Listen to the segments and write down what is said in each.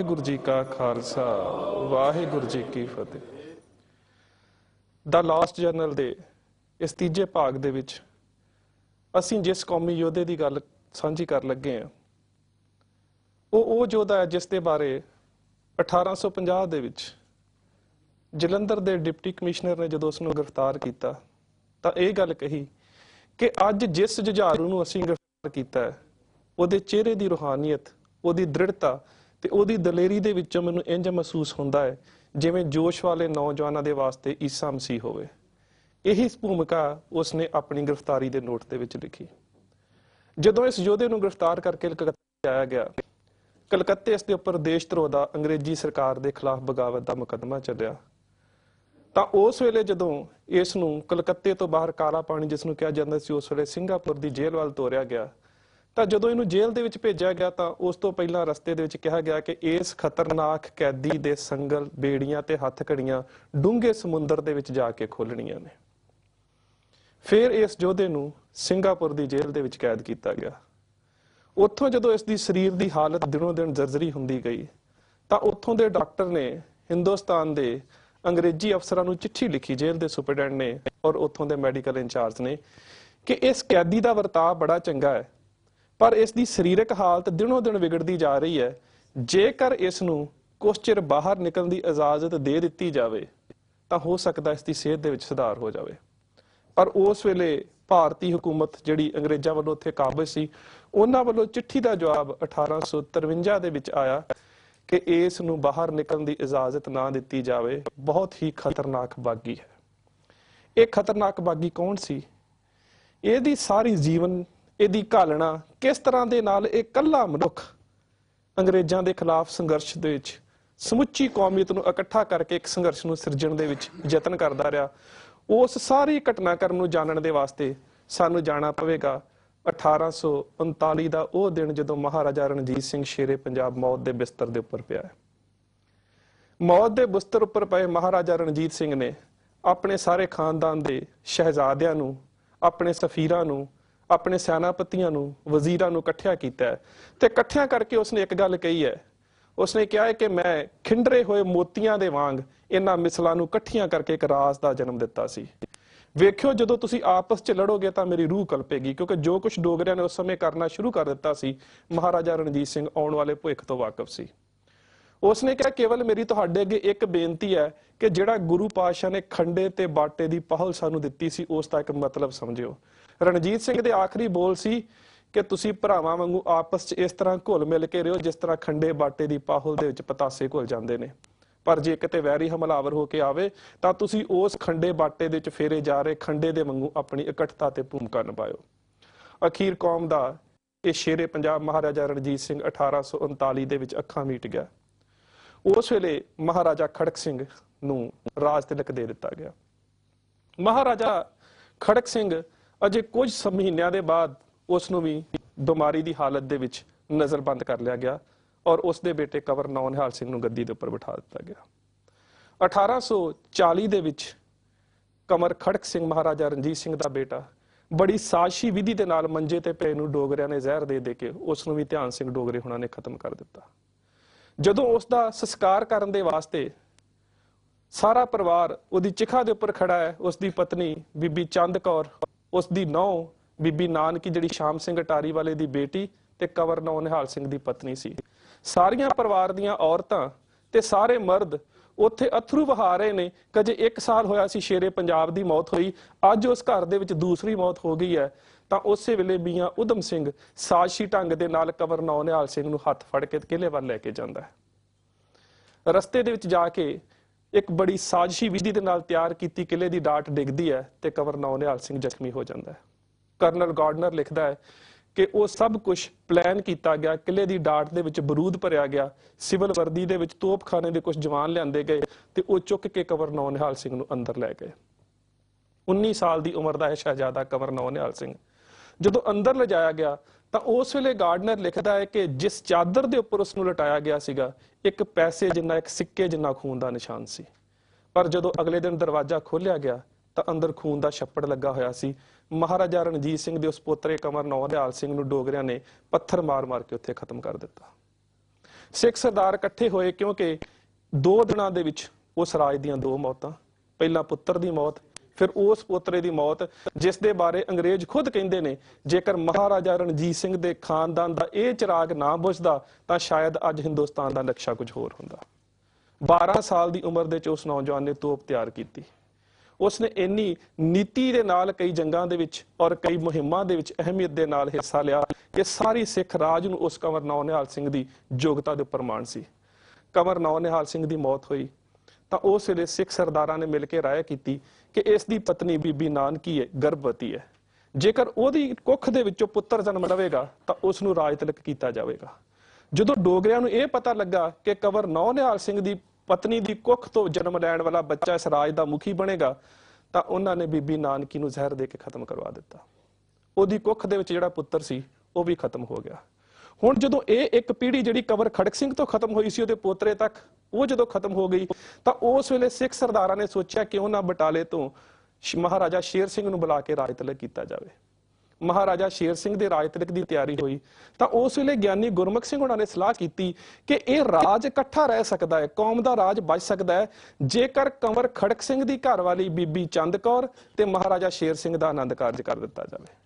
ਵਾਹਿਗੁਰੂ ਜੀ ਕਾ ਖਾਲਸਾ ਵਾਹਿਗੁਰੂ ਜੀ ਕੀ ਫਤਿਹ ਦਾ ਲਾਸਟ ਜਰਨਲ ਦੇ ਇਸ ਤੀਜੇ ਭਾਗ ਦੇ ਵਿੱਚ ਅਸੀਂ ਜਿਸ ਕੌਮੀ ਯੋਧੇ ਦੀ ਗੱਲ ਸਾਂਝੀ ਕਰਨ ਲੱਗੇ ਹਾਂ ਉਹ ਉਹ ਯੋਧਾ ਹੈ ਜਿਸ ਦੇ ਬਾਰੇ 1850 ਦੇ ਵਿੱਚ ਜਲੰਧਰ ਦੇ ਡਿਪਟੀ ਕਮਿਸ਼ਨਰ ਨੇ ਜਦੋਂ ਉਸ ਨੂੰ ਗ੍ਰਿਫਤਾਰ ਕੀਤਾ ਤਾਂ ਇਹ ਗੱਲ ਕਹੀ ਕਿ ਅੱਜ ਜਿਸ ਜੁਝਾਰੂ ਨੂੰ ਅਸੀਂ ਗ੍ਰਿਫਤਾਰ ਕੀਤਾ ਹੈ ਉਹਦੇ ਚਿਹਰੇ ਦੀ ਰੋਹਾਨੀਅਤ ਉਹਦੀ ਦ੍ਰਿੜਤਾ ਤੇ ਉਹਦੀ ਦਲੇਰੀ ਦੇ ਵਿੱਚੋਂ ਮੈਨੂੰ ਇੰਜ ਮਹਿਸੂਸ ਹੁੰਦਾ ਹੈ ਜਿਵੇਂ ਜੋਸ਼ ਵਾਲੇ ਨੌਜਵਾਨਾਂ ਦੇ ਵਾਸਤੇ ਈਸਾ ਮਸੀਹ ਹੋਵੇ ਇਹੀ ਭੂਮਿਕਾ ਉਸਨੇ ਆਪਣੀ ਗ੍ਰਿਫਤਾਰੀ ਦੇ ਨੋਟ ਦੇ ਵਿੱਚ ਲਿਖੀ ਜਦੋਂ ਇਸ ਯੋਧੇ ਨੂੰ ਗ੍ਰਿਫਤਾਰ ਕਰਕੇ ਕਲਕੱਤੇ ਆਇਆ ਗਿਆ ਕਲਕੱਤੇ ਇਸ ਦੇ ਉੱਪਰ ਦੇਸ਼ ਧਰੋ ਦਾ ਅੰਗਰੇਜ਼ੀ ਸਰਕਾਰ ਦੇ ਖਿਲਾਫ ਬਗਾਵਤ ਦਾ ਮੁਕੱਦਮਾ ਚੱਲਿਆ ਤਾਂ ਉਸ ਵੇਲੇ ਜਦੋਂ ਇਸ ਨੂੰ ਕਲਕੱਤੇ ਤੋਂ ਬਾਹਰ ਕਾਲਾ ਪਾਣੀ ਜਿਸ ਨੂੰ ਕਿਹਾ ਜਾਂਦਾ ਸੀ ਉਸ ਵੇਲੇ ਸਿੰਗਾਪੁਰ ਦੀ ਜੇਲ੍ਹ ਵੱਲ ਤੋਰਿਆ ਗਿਆ ਤਾਂ ਜਦੋਂ ਇਹਨੂੰ ਜੇਲ੍ਹ ਦੇ ਵਿੱਚ ਭੇਜਿਆ ਗਿਆ ਤਾਂ ਉਸ ਤੋਂ ਪਹਿਲਾਂ ਰਸਤੇ ਦੇ ਵਿੱਚ ਕਿਹਾ ਗਿਆ ਕਿ ਇਸ ਖਤਰਨਾਕ ਕੈਦੀ ਦੇ ਸੰਗਲ ਬੇੜੀਆਂ ਤੇ ਹੱਥ ਘੜੀਆਂ ਡੂੰਘੇ ਸਮੁੰਦਰ ਦੇ ਵਿੱਚ ਜਾ ਕੇ ਖੋਲਣੀਆਂ ਨੇ ਫਿਰ ਇਸ ਯੋਧੇ ਨੂੰ ਸਿੰਗਾਪੁਰ ਦੀ ਜੇਲ੍ਹ ਦੇ ਵਿੱਚ ਕੈਦ ਕੀਤਾ ਗਿਆ ਉੱਥੋਂ ਜਦੋਂ ਇਸ ਦੀ ਸਰੀਰ ਦੀ ਹਾਲਤ ਦਿਨੋਂ ਦਿਨ ਜ਼ਰਜ਼ਰੀ ਹੁੰਦੀ ਗਈ ਤਾਂ ਉੱਥੋਂ ਦੇ ਡਾਕਟਰ ਨੇ ਹਿੰਦੁਸਤਾਨ ਦੇ ਅੰਗਰੇਜ਼ੀ ਅਫਸਰਾਂ ਨੂੰ ਚਿੱਠੀ ਲਿਖੀ ਜੇਲ੍ਹ ਦੇ ਸੁਪਰਡੈਂਟ ਨੇ ਔਰ ਉੱਥੋਂ ਦੇ ਮੈਡੀਕਲ ਇੰਚਾਰਜ ਨੇ ਕਿ ਇਸ ਕੈਦੀ ਦਾ ਵਰਤਾਅ ਬੜਾ ਚੰਗਾ ਹੈ ਪਰ ਇਸ ਦੀ ਸਰੀਰਕ ਹਾਲਤ ਦਿਨੋ ਦਿਨ ਵਿਗੜਦੀ ਜਾ ਰਹੀ ਹੈ ਜੇਕਰ ਇਸ ਨੂੰ ਕੁਝ ਚਿਰ ਬਾਹਰ ਨਿਕਲਣ ਦੀ ਇਜਾਜ਼ਤ ਦੇ ਦਿੱਤੀ ਜਾਵੇ ਤਾਂ ਹੋ ਸਕਦਾ ਇਸ ਦੀ ਸਿਹਤ ਦੇ ਵਿੱਚ ਸੁਧਾਰ ਹੋ ਜਾਵੇ ਪਰ ਉਸ ਵੇਲੇ ਭਾਰਤੀ ਹਕੂਮਤ ਜਿਹੜੀ ਅੰਗਰੇਜ਼ਾਂ ਵੱਲੋਂ ਉੱਥੇ ਕਾਬਜ਼ ਸੀ ਉਹਨਾਂ ਵੱਲੋਂ ਚਿੱਠੀ ਦਾ ਜਵਾਬ 1853 ਦੇ ਵਿੱਚ ਆਇਆ ਕਿ ਇਸ ਨੂੰ ਬਾਹਰ ਨਿਕਲਣ ਦੀ ਇਜਾਜ਼ਤ ਨਾ ਦਿੱਤੀ ਜਾਵੇ ਬਹੁਤ ਹੀ ਖਤਰਨਾਕ ਬਾਗੀ ਹੈ ਇਹ ਖਤਰਨਾਕ ਬਾਗੀ ਕੌਣ ਸੀ ਇਹਦੀ ਸਾਰੀ ਜੀਵਨ ਇਹਦੀ ਘਾਲਣਾ ਕਿਸ ਤਰ੍ਹਾਂ ਦੇ ਨਾਲ ਇਹ ਕੱਲਾ ਮਨੁੱਖ ਅੰਗਰੇਜ਼ਾਂ ਦੇ ਖਿਲਾਫ ਸੰਘਰਸ਼ ਦੇ ਵਿੱਚ ਸਮੁੱਚੀ ਕੌਮੀਅਤ ਨੂੰ ਇਕੱਠਾ ਕਰਕੇ ਇੱਕ ਸੰਘਰਸ਼ ਨੂੰ ਸਿਰਜਣ ਦੇ ਵਿੱਚ ਯਤਨ ਕਰਦਾ ਰਿਹਾ ਉਸ ਸਾਰੀ ਘਟਨਾਕ੍ਰਮ ਨੂੰ ਜਾਣਨ ਦੇ ਵਾਸਤੇ ਸਾਨੂੰ ਜਾਣਾ ਪਵੇਗਾ 1839 ਦਾ ਉਹ ਦਿਨ ਜਦੋਂ ਮਹਾਰਾਜਾ ਰਣਜੀਤ ਸਿੰਘ ਸ਼ੇਰੇ ਪੰਜਾਬ ਮੌਤ ਦੇ ਬਿਸਤਰ ਦੇ ਉੱਪਰ ਪਿਆ ਹੈ ਮੌਤ ਦੇ ਬਿਸਤਰ ਉੱਪਰ ਪਏ ਮਹਾਰਾਜਾ ਰਣਜੀਤ ਸਿੰਘ ਨੇ ਆਪਣੇ ਸਾਰੇ ਖਾਨਦਾਨ ਦੇ ਸ਼ਹਿਜ਼ਾਦਿਆਂ ਨੂੰ ਆਪਣੇ ਸਫੀਰਾਂ ਨੂੰ ਆਪਣੇ ਸਿਆਣਾਪਤੀਆਂ ਨੂੰ ਵਜ਼ੀਰਾਂ ਨੂੰ ਇਕੱਠਿਆ ਕੀਤਾ ਤੇ ਇਕੱਠਿਆਂ ਕਰਕੇ ਉਸਨੇ ਇੱਕ ਗੱਲ ਕਹੀ ਹੈ ਉਸਨੇ ਕਿਹਾ ਹੈ ਕਿ ਮੈਂ ਖਿੰਡਰੇ ਹੋਏ ਮੋਤੀਆਂ ਦੇ ਵਾਂਗ ਇਹਨਾਂ ਮਿਸਲਾਂ ਨੂੰ ਇਕੱਠੀਆਂ ਕਰਕੇ ਇੱਕ ਰਾਸ ਦਾ ਜਨਮ ਦਿੱਤਾ ਸੀ ਵੇਖਿਓ ਜਦੋਂ ਤੁਸੀਂ ਆਪਸ 'ਚ ਲੜੋਗੇ ਤਾਂ ਮੇਰੀ ਰੂਹ ਕਲਪੇਗੀ ਕਿਉਂਕਿ ਜੋ ਕੁਝ ਡੋਗਰਿਆਂ ਨੇ ਉਸ ਸਮੇਂ ਕਰਨਾ ਸ਼ੁਰੂ ਕਰ ਦਿੱਤਾ ਸੀ ਮਹਾਰਾਜਾ ਰਣਜੀਤ ਸਿੰਘ ਆਉਣ ਵਾਲੇ ਭੁਇਖ ਤੋਂ ਵਾਕਿਫ ਸੀ ਉਸਨੇ ਕਿਹਾ ਕੇਵਲ ਮੇਰੀ ਤੁਹਾਡੇ ਅੱਗੇ ਇੱਕ ਬੇਨਤੀ ਹੈ ਕਿ ਜਿਹੜਾ ਗੁਰੂ ਪਾਤਸ਼ਾਹ ਨੇ ਖੰਡੇ ਤੇ ਬਾਟੇ ਦੀ ਪਹਲ ਸਾਨੂੰ ਦਿੱਤੀ ਸੀ ਉਸ ਦਾ ਇੱਕ ਮਤਲਬ ਸਮਝਿਓ ਰਣਜੀਤ ਸਿੰਘ ਦੇ ਆਖਰੀ ਬੋਲ ਸੀ ਕਿ ਤੁਸੀਂ ਭਰਾਵਾਂ ਵਾਂਗੂ ਆਪਸ 'ਚ ਇਸ ਤਰ੍ਹਾਂ ਘੁਲ ਮਿਲ ਕੇ ਰਹੋ ਜਿਸ ਤਰ੍ਹਾਂ ਖੰਡੇ ਬਾਟੇ ਦੀ ਪਾਹਲ ਦੇ ਵਿੱਚ ਪਤਾਸੇ ਘੁਲ ਜਾਂਦੇ ਨੇ ਪਰ ਜੇ ਕਿਤੇ ਵੈਰੀ ਹਮਲਾਵਰ ਹੋ ਕੇ ਆਵੇ ਤਾਂ ਤੁਸੀਂ ਉਸ ਖੰਡੇ ਬਾਟੇ ਦੇ ਵਿੱਚ ਫੇਰੇ ਜਾ ਰਹੇ ਖੰਡੇ ਦੇ ਵਾਂਗੂ ਆਪਣੀ ਇਕੱਠਤਾ ਤੇ ਭੂਮਿਕਾ ਨਿਭਾਇਓ ਅਖੀਰ ਕੌਮ ਦਾ ਇਹ ਸ਼ੇਰੇ ਪੰਜਾਬ ਮਹਾਰਾਜਾ ਰਣਜੀਤ ਸਿੰਘ 1839 ਦੇ ਵਿੱਚ ਅੱਖਾਂ ਮੀਟ ਗਿਆ ਉਸ ਵੇਲੇ ਮਹਾਰਾਜਾ ਖੜਕ ਸਿੰਘ ਨੂੰ ਰਾਜ ਤਿਲਕ ਦੇ ਦਿੱਤਾ ਗਿਆ ਮਹਾਰਾਜਾ ਖੜਕ ਸਿੰਘ ਅਜੇ ਕੁਝ ਮਹੀਨਿਆਂ ਦੇ ਬਾਅਦ ਉਸ ਨੂੰ ਵੀ ਬਿਮਾਰੀ ਦੀ ਹਾਲਤ ਦੇ ਵਿੱਚ ਨਜ਼ਰਬੰਦ ਕਰ ਲਿਆ ਗਿਆ ਔਰ ਉਸ ਦੇ ਬੇਟੇ ਕਵਰ ਨੌਨਹਾਲ ਸਿੰਘ ਨੂੰ ਗੱਦੀ ਦੇ ਉੱਪਰ ਬਿਠਾ ਦਿੱਤਾ ਗਿਆ 1840 ਦੇ ਵਿੱਚ ਕਮਰ ਖੜਕ ਸਿੰਘ ਮਹਾਰਾਜਾ ਰਣਜੀਤ ਸਿੰਘ ਦਾ ਬੇਟਾ ਬੜੀ ਸਾਸ਼ੀ ਵਿਧੀ ਦੇ ਨਾਲ ਮੰਜੇ ਤੇ ਪਏ ਨੂੰ ਡੋਗਰਿਆਂ ਨੇ ਜ਼ਹਿਰ ਦੇ ਦੇ ਕੇ ਉਸ ਨੂੰ ਵੀ ਧਿਆਨ ਸਿੰਘ ਡੋਗਰੇ ਹੁਣਾਂ ਨੇ ਖਤਮ ਕਰ ਦਿੱਤਾ ਜਦੋਂ ਉਸ ਦਾ ਸੰਸਕਾਰ ਕਰਨ ਦੇ ਵਾਸਤੇ ਸਾਰਾ ਪਰਿਵਾਰ ਉਹਦੀ ਚਿਖਾ ਦੇ ਉੱਪਰ ਖੜਾ ਹੈ ਉਸ ਦੀ ਪਤਨੀ ਬੀਬੀ ਚੰਦ ਕੌਰ ਉਸ ਦੀ ਨੌ ਬੀਬੀ ਨਾਨਕੀ ਜਿਹੜੀ ਸ਼ਾਮ ਸਿੰਘ ਟਾਰੀ ਵਾਲੇ ਦੀ ਬੇਟੀ ਤੇ ਕਵਰ ਨੌ ਨਿਹਾਲ ਸਿੰਘ ਦੀ ਪਤਨੀ ਸੀ ਸਾਰੀਆਂ ਪਰਿਵਾਰ ਦੀਆਂ ਔਰਤਾਂ ਤੇ ਸਾਰੇ ਮਰਦ ਉੱਥੇ ਅਥਰੂ ਵਹਾ ਰਹੇ ਨੇ ਕਜੇ 1 ਸਾਲ ਹੋਇਆ ਸੀ ਸ਼ੇਰੇ ਪੰਜਾਬ ਦੀ ਮੌਤ ਹੋਈ ਅੱਜ ਉਸ ਘਰ ਦੇ ਵਿੱਚ ਦੂਸਰੀ ਮੌਤ ਹੋ ਗਈ ਹੈ ਤਾਂ ਉਸੇ ਵੇਲੇ ਮੀਆਂ ਉਦਮ ਸਿੰਘ ਸਾਜ਼ਸ਼ੀ ਢੰਗ ਦੇ ਨਾਲ ਕਵਰ ਨੌਨਿਹਾਲ ਸਿੰਘ ਨੂੰ ਹੱਥ ਫੜ ਕੇ ਕਿਲੇ ਵੱਲ ਲੈ ਕੇ ਜਾਂਦਾ ਹੈ ਰਸਤੇ ਦੇ ਵਿੱਚ ਜਾ ਕੇ ਇੱਕ ਬੜੀ ਸਾਜ਼ਸ਼ੀ ਵਿਧੀ ਦੇ ਨਾਲ ਤਿਆਰ ਕੀਤੀ ਕਿਲੇ ਦੀ ਡਾਟ ਡਿੱਗਦੀ ਹੈ ਤੇ ਕਵਰ ਨੌਨਿਹਾਲ ਸਿੰਘ ਜ਼ਖਮੀ ਹੋ ਜਾਂਦਾ ਹੈ ਕਰਨਲ ਗਾਰਡਨਰ ਲਿਖਦਾ ਹੈ ਕਿ ਉਹ ਸਭ ਕੁਝ ਪਲਾਨ ਕੀਤਾ ਗਿਆ ਕਿਲੇ ਦੀ ਡਾਟ ਦੇ ਵਿੱਚ ਬਰੂਦ ਭਰਿਆ ਗਿਆ ਸਿਵਲ ਵਰਦੀ ਦੇ ਵਿੱਚ ਤੋਪਖਾਨੇ ਦੇ ਕੁਝ ਜਵਾਨ ਲਿਆਂਦੇ ਗਏ ਤੇ ਉਹ ਚੁੱਕ ਕੇ ਕਵਰ ਨੌਨਿਹਾਲ ਸਿੰਘ ਨੂੰ ਅੰਦਰ ਲੈ ਗਏ 19 ਸਾਲ ਦੀ ਉਮਰ ਦਾ ਹੈ ਸ਼ਹਿਜਾਦਾ ਕਵਰ ਨੌਨਿਹਾਲ ਸਿੰਘ ਜਦੋਂ ਅੰਦਰ ਲਿਜਾਇਆ ਗਿਆ ਤਾਂ ਉਸ ਵੇਲੇ ਗਾਰਡਨਰ ਲਿਖਦਾ ਹੈ ਕਿ ਜਿਸ ਚਾਦਰ ਦੇ ਉੱਪਰ ਉਸ ਨੂੰ ਲਟਾਇਆ ਗਿਆ ਸੀਗਾ ਇੱਕ ਪੈਸੇ ਜਿੰਨਾ ਇੱਕ ਸਿੱਕੇ ਜਿੰਨਾ ਖੂਨ ਦਾ ਨਿਸ਼ਾਨ ਸੀ ਪਰ ਜਦੋਂ ਅਗਲੇ ਦਿਨ ਦਰਵਾਜ਼ਾ ਖੋਲ੍ਹਿਆ ਗਿਆ ਤਾਂ ਅੰਦਰ ਖੂਨ ਦਾ ਛੱਪੜ ਲੱਗਾ ਹੋਇਆ ਸੀ ਮਹਾਰਾਜਾ ਰਣਜੀਤ ਸਿੰਘ ਦੇ ਉਸ ਪੁੱਤਰੇ ਕਮਰ ਨੌਦਿਆਲ ਸਿੰਘ ਨੂੰ ਡੋਗਰਿਆਂ ਨੇ ਪੱਥਰ ਮਾਰ-ਮਾਰ ਕੇ ਉੱਥੇ ਖਤਮ ਕਰ ਦਿੱਤਾ ਸਿੱਖ ਸਰਦਾਰ ਇਕੱਠੇ ਹੋਏ ਕਿਉਂਕਿ ਦੋ ਦਿਨਾਂ ਦੇ ਵਿੱਚ ਉਸ ਰਾਜ ਦੀਆਂ ਦੋ ਮੌਤਾਂ ਪਹਿਲਾ ਪੁੱਤਰ ਦੀ ਮੌਤ ਫਿਰ ਉਸ ਪੋਤਰੇ ਦੀ ਮੌਤ ਜਿਸ ਦੇ ਬਾਰੇ ਅੰਗਰੇਜ਼ ਖੁਦ ਕਹਿੰਦੇ ਨੇ ਜੇਕਰ ਮਹਾਰਾਜਾ ਰਣਜੀਤ ਸਿੰਘ ਦੇ ਖਾਨਦਾਨ ਦਾ ਇਹ ਚਿਰਾਗ ਨਾ ਬੁਝਦਾ ਤਾਂ ਸ਼ਾਇਦ ਅੱਜ ਹਿੰਦੁਸਤਾਨ ਦਾ ਨਕਸ਼ਾ ਕੁਝ ਹੋਰ ਹੁੰਦਾ 12 ਸਾਲ ਦੀ ਉਮਰ ਦੇ ਵਿੱਚ ਉਸ ਨੌਜਵਾਨ ਨੇ ਤੋਪ ਤਿਆਰ ਕੀਤੀ ਉਸਨੇ ਇੰਨੀ ਨੀਤੀ ਦੇ ਨਾਲ ਕਈ ਜੰਗਾਂ ਦੇ ਵਿੱਚ ਔਰ ਕਈ ਮੁਹਿੰਮਾਂ ਦੇ ਵਿੱਚ ਅਹਿਮੀਅਤ ਦੇ ਨਾਲ ਹਿੱਸਾ ਲਿਆ ਕਿ ਸਾਰੀ ਸਿੱਖ ਰਾਜ ਨੂੰ ਉਸ ਕਮਰ ਨੌਨਿਹਾਲ ਸਿੰਘ ਦੀ ਯੋਗਤਾ ਦੇ ਉੱਪਰ ਮਾਣ ਸੀ ਕਮਰ ਨੌਨਿਹਾਲ ਸਿੰਘ ਦੀ ਮੌਤ ਹੋਈ ਤਾਂ ਉਸ ਵੇਲੇ ਸਿੱਖ ਸਰਦਾਰਾਂ ਨੇ ਮਿਲ ਕੇ ਰਾਏ ਕੀਤੀ ਕਿ ਇਸ ਦੀ ਪਤਨੀ ਬੀਬੀ ਨਾਨਕੀ ਹੈ ਗਰਭਵਤੀ ਹੈ ਜੇਕਰ ਉਹਦੀ ਕੁੱਖ ਦੇ ਵਿੱਚੋਂ ਪੁੱਤਰ ਜਨਮ ਲਵੇਗਾ ਤਾਂ ਉਸ ਨੂੰ ਰਾਜ ਤਿਲਕ ਕੀਤਾ ਜਾਵੇਗਾ ਜਦੋਂ ਡੋਗਰਿਆਂ ਨੂੰ ਇਹ ਪਤਾ ਲੱਗਾ ਕਿ ਕਵਰ ਨੌ ਨਿਹਾਲ ਸਿੰਘ ਦੀ ਪਤਨੀ ਦੀ ਕੁੱਖ ਤੋਂ ਜਨਮ ਲੈਣ ਵਾਲਾ ਬੱਚਾ ਇਸ ਰਾਜ ਦਾ ਮੁਖੀ ਬਣੇਗਾ ਤਾਂ ਉਹਨਾਂ ਨੇ ਬੀਬੀ ਨਾਨਕੀ ਨੂੰ ਜ਼ਹਿਰ ਦੇ ਕੇ ਖਤਮ ਕਰਵਾ ਦਿੱਤਾ ਉਹਦੀ ਕੁੱਖ ਦੇ ਵਿੱਚ ਜਿਹੜਾ ਪੁੱਤਰ ਸੀ ਉਹ ਵੀ ਖਤਮ ਹੋ ਗਿਆ ਹੁਣ ਜਦੋਂ ਇਹ ਇੱਕ ਪੀੜ੍ਹੀ ਜਿਹੜੀ ਕਵਰ ਖੜਕ ਸਿੰਘ ਤੋਂ ਖਤਮ ਹੋਈ ਸੀ ਉਹਦੇ ਪੋਤਰੇ ਤੱਕ ਉਹ ਜਦੋਂ ਖਤਮ ਹੋ ਗਈ ਤਾਂ ਉਸ ਵੇਲੇ ਸਿੱਖ ਸਰਦਾਰਾਂ ਨੇ ਸੋਚਿਆ ਕਿ ਨਾ ਬਟਾਲੇ ਤੋਂ ਮਹਾਰਾਜਾ ਸ਼ੇਰ ਸਿੰਘ ਨੂੰ ਬੁਲਾ ਕੇ ਰਾਜ ਤਲਕ ਕੀਤਾ ਜਾਵੇ ਮਹਾਰਾਜਾ ਸ਼ੇਰ ਸਿੰਘ ਦੇ ਰਾਜ ਤਲਕ ਦੀ ਤਿਆਰੀ ਹੋਈ ਤਾਂ ਉਸ ਵੇਲੇ ਗਿਆਨੀ ਗੁਰਮਖ ਸਿੰਘ ਉਹਨਾਂ ਨੇ ਸਲਾਹ ਕੀਤੀ ਕਿ ਇਹ ਰਾਜ ਇਕੱਠਾ ਰਹਿ ਸਕਦਾ ਹੈ ਕੌਮ ਦਾ ਰਾਜ ਬਚ ਸਕਦਾ ਹੈ ਜੇਕਰ ਕੰਵਰ ਖੜਕ ਸਿੰਘ ਦੀ ਘਰ ਵਾਲੀ ਬੀਬੀ ਚੰਦ ਕੌਰ ਤੇ ਮਹਾਰਾਜਾ ਸ਼ੇਰ ਸਿੰਘ ਦਾ ਆਨੰਦ ਕਾਰਜ ਕਰ ਦਿੱਤਾ ਜਾਵੇ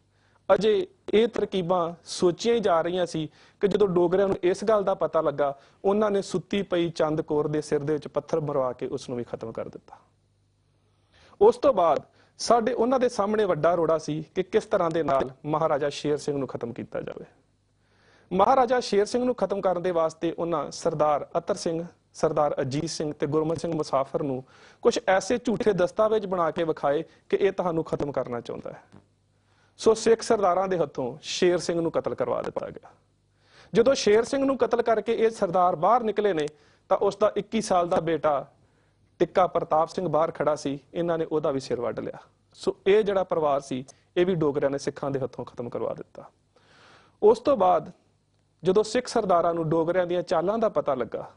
ਅਜੇ ਇਹ ਤਰਕੀਬਾਂ ਸੋਚੀਆਂ ਹੀ ਜਾ ਰਹੀਆਂ ਸੀ ਕਿ ਜਦੋਂ ਡੋਗਰਿਆਂ ਨੂੰ ਇਸ ਗੱਲ ਦਾ ਪਤਾ ਲੱਗਾ ਉਹਨਾਂ ਨੇ ਸੁੱਤੀ ਪਈ ਚੰਦ ਦੇ ਸਿਰ ਦੇ ਵਿੱਚ ਪੱਥਰ ਮਰਵਾ ਕੇ ਉਸ ਨੂੰ ਵੀ ਖਤਮ ਕਰ ਦਿੱਤਾ ਉਸ ਤੋਂ ਬਾਅਦ ਸਾਡੇ ਉਹਨਾਂ ਦੇ ਸਾਹਮਣੇ ਵੱਡਾ ਰੋੜਾ ਸੀ ਕਿ ਕਿਸ ਤਰ੍ਹਾਂ ਦੇ ਨਾਲ ਮਹਾਰਾਜਾ ਸ਼ੇਰ ਸਿੰਘ ਨੂੰ ਖਤਮ ਕੀਤਾ ਜਾਵੇ ਮਹਾਰਾਜਾ ਸ਼ੇਰ ਸਿੰਘ ਨੂੰ ਖਤਮ ਕਰਨ ਦੇ ਵਾਸਤੇ ਉਹਨਾਂ ਸਰਦਾਰ ਅਤਰ ਸਿੰਘ ਸਰਦਾਰ ਅਜੀਤ ਸਿੰਘ ਤੇ ਗੁਰਮਨ ਸਿੰਘ ਮੁਸਾਫਰ ਨੂੰ ਕੁਝ ਐਸੇ ਝੂਠੇ ਦਸਤਾਵੇਜ਼ ਬਣਾ ਕੇ ਵਿਖਾਏ ਕਿ ਇਹ ਤੁਹਾਨੂੰ ਖਤਮ ਕਰਨਾ ਚਾਹੁੰਦਾ ਹੈ ਸੋ ਸਿੱਖ ਸਰਦਾਰਾਂ ਦੇ ਹੱਥੋਂ ਸ਼ੇਰ ਸਿੰਘ ਨੂੰ ਕਤਲ ਕਰਵਾ ਦਿੱਤਾ ਗਿਆ ਜਦੋਂ ਸ਼ੇਰ ਸਿੰਘ ਨੂੰ ਕਤਲ ਕਰਕੇ ਇਹ ਸਰਦਾਰ ਬਾਹਰ ਨਿਕਲੇ ਨੇ ਤਾਂ ਉਸ ਦਾ 21 ਸਾਲ ਦਾ ਬੇਟਾ ਟਿੱਕਾ ਪ੍ਰਤਾਪ ਸਿੰਘ ਬਾਹਰ ਖੜਾ ਸੀ ਇਹਨਾਂ ਨੇ ਉਹਦਾ ਵੀ ਸਿਰ ਵੱਢ ਲਿਆ ਸੋ ਇਹ ਜਿਹੜਾ ਪਰਿਵਾਰ ਸੀ ਇਹ ਵੀ ਡੋਗਰਿਆਂ ਨੇ ਸਿੱਖਾਂ ਦੇ ਹੱਥੋਂ ਖਤਮ ਕਰਵਾ ਦਿੱਤਾ ਉਸ ਤੋਂ ਬਾਅਦ ਜਦੋਂ ਸਿੱਖ ਸਰਦਾਰਾਂ ਨੂੰ ਡੋਗਰਿਆਂ ਦੀਆਂ ਚਾਲਾਂ ਦਾ ਪਤਾ ਲੱਗਾ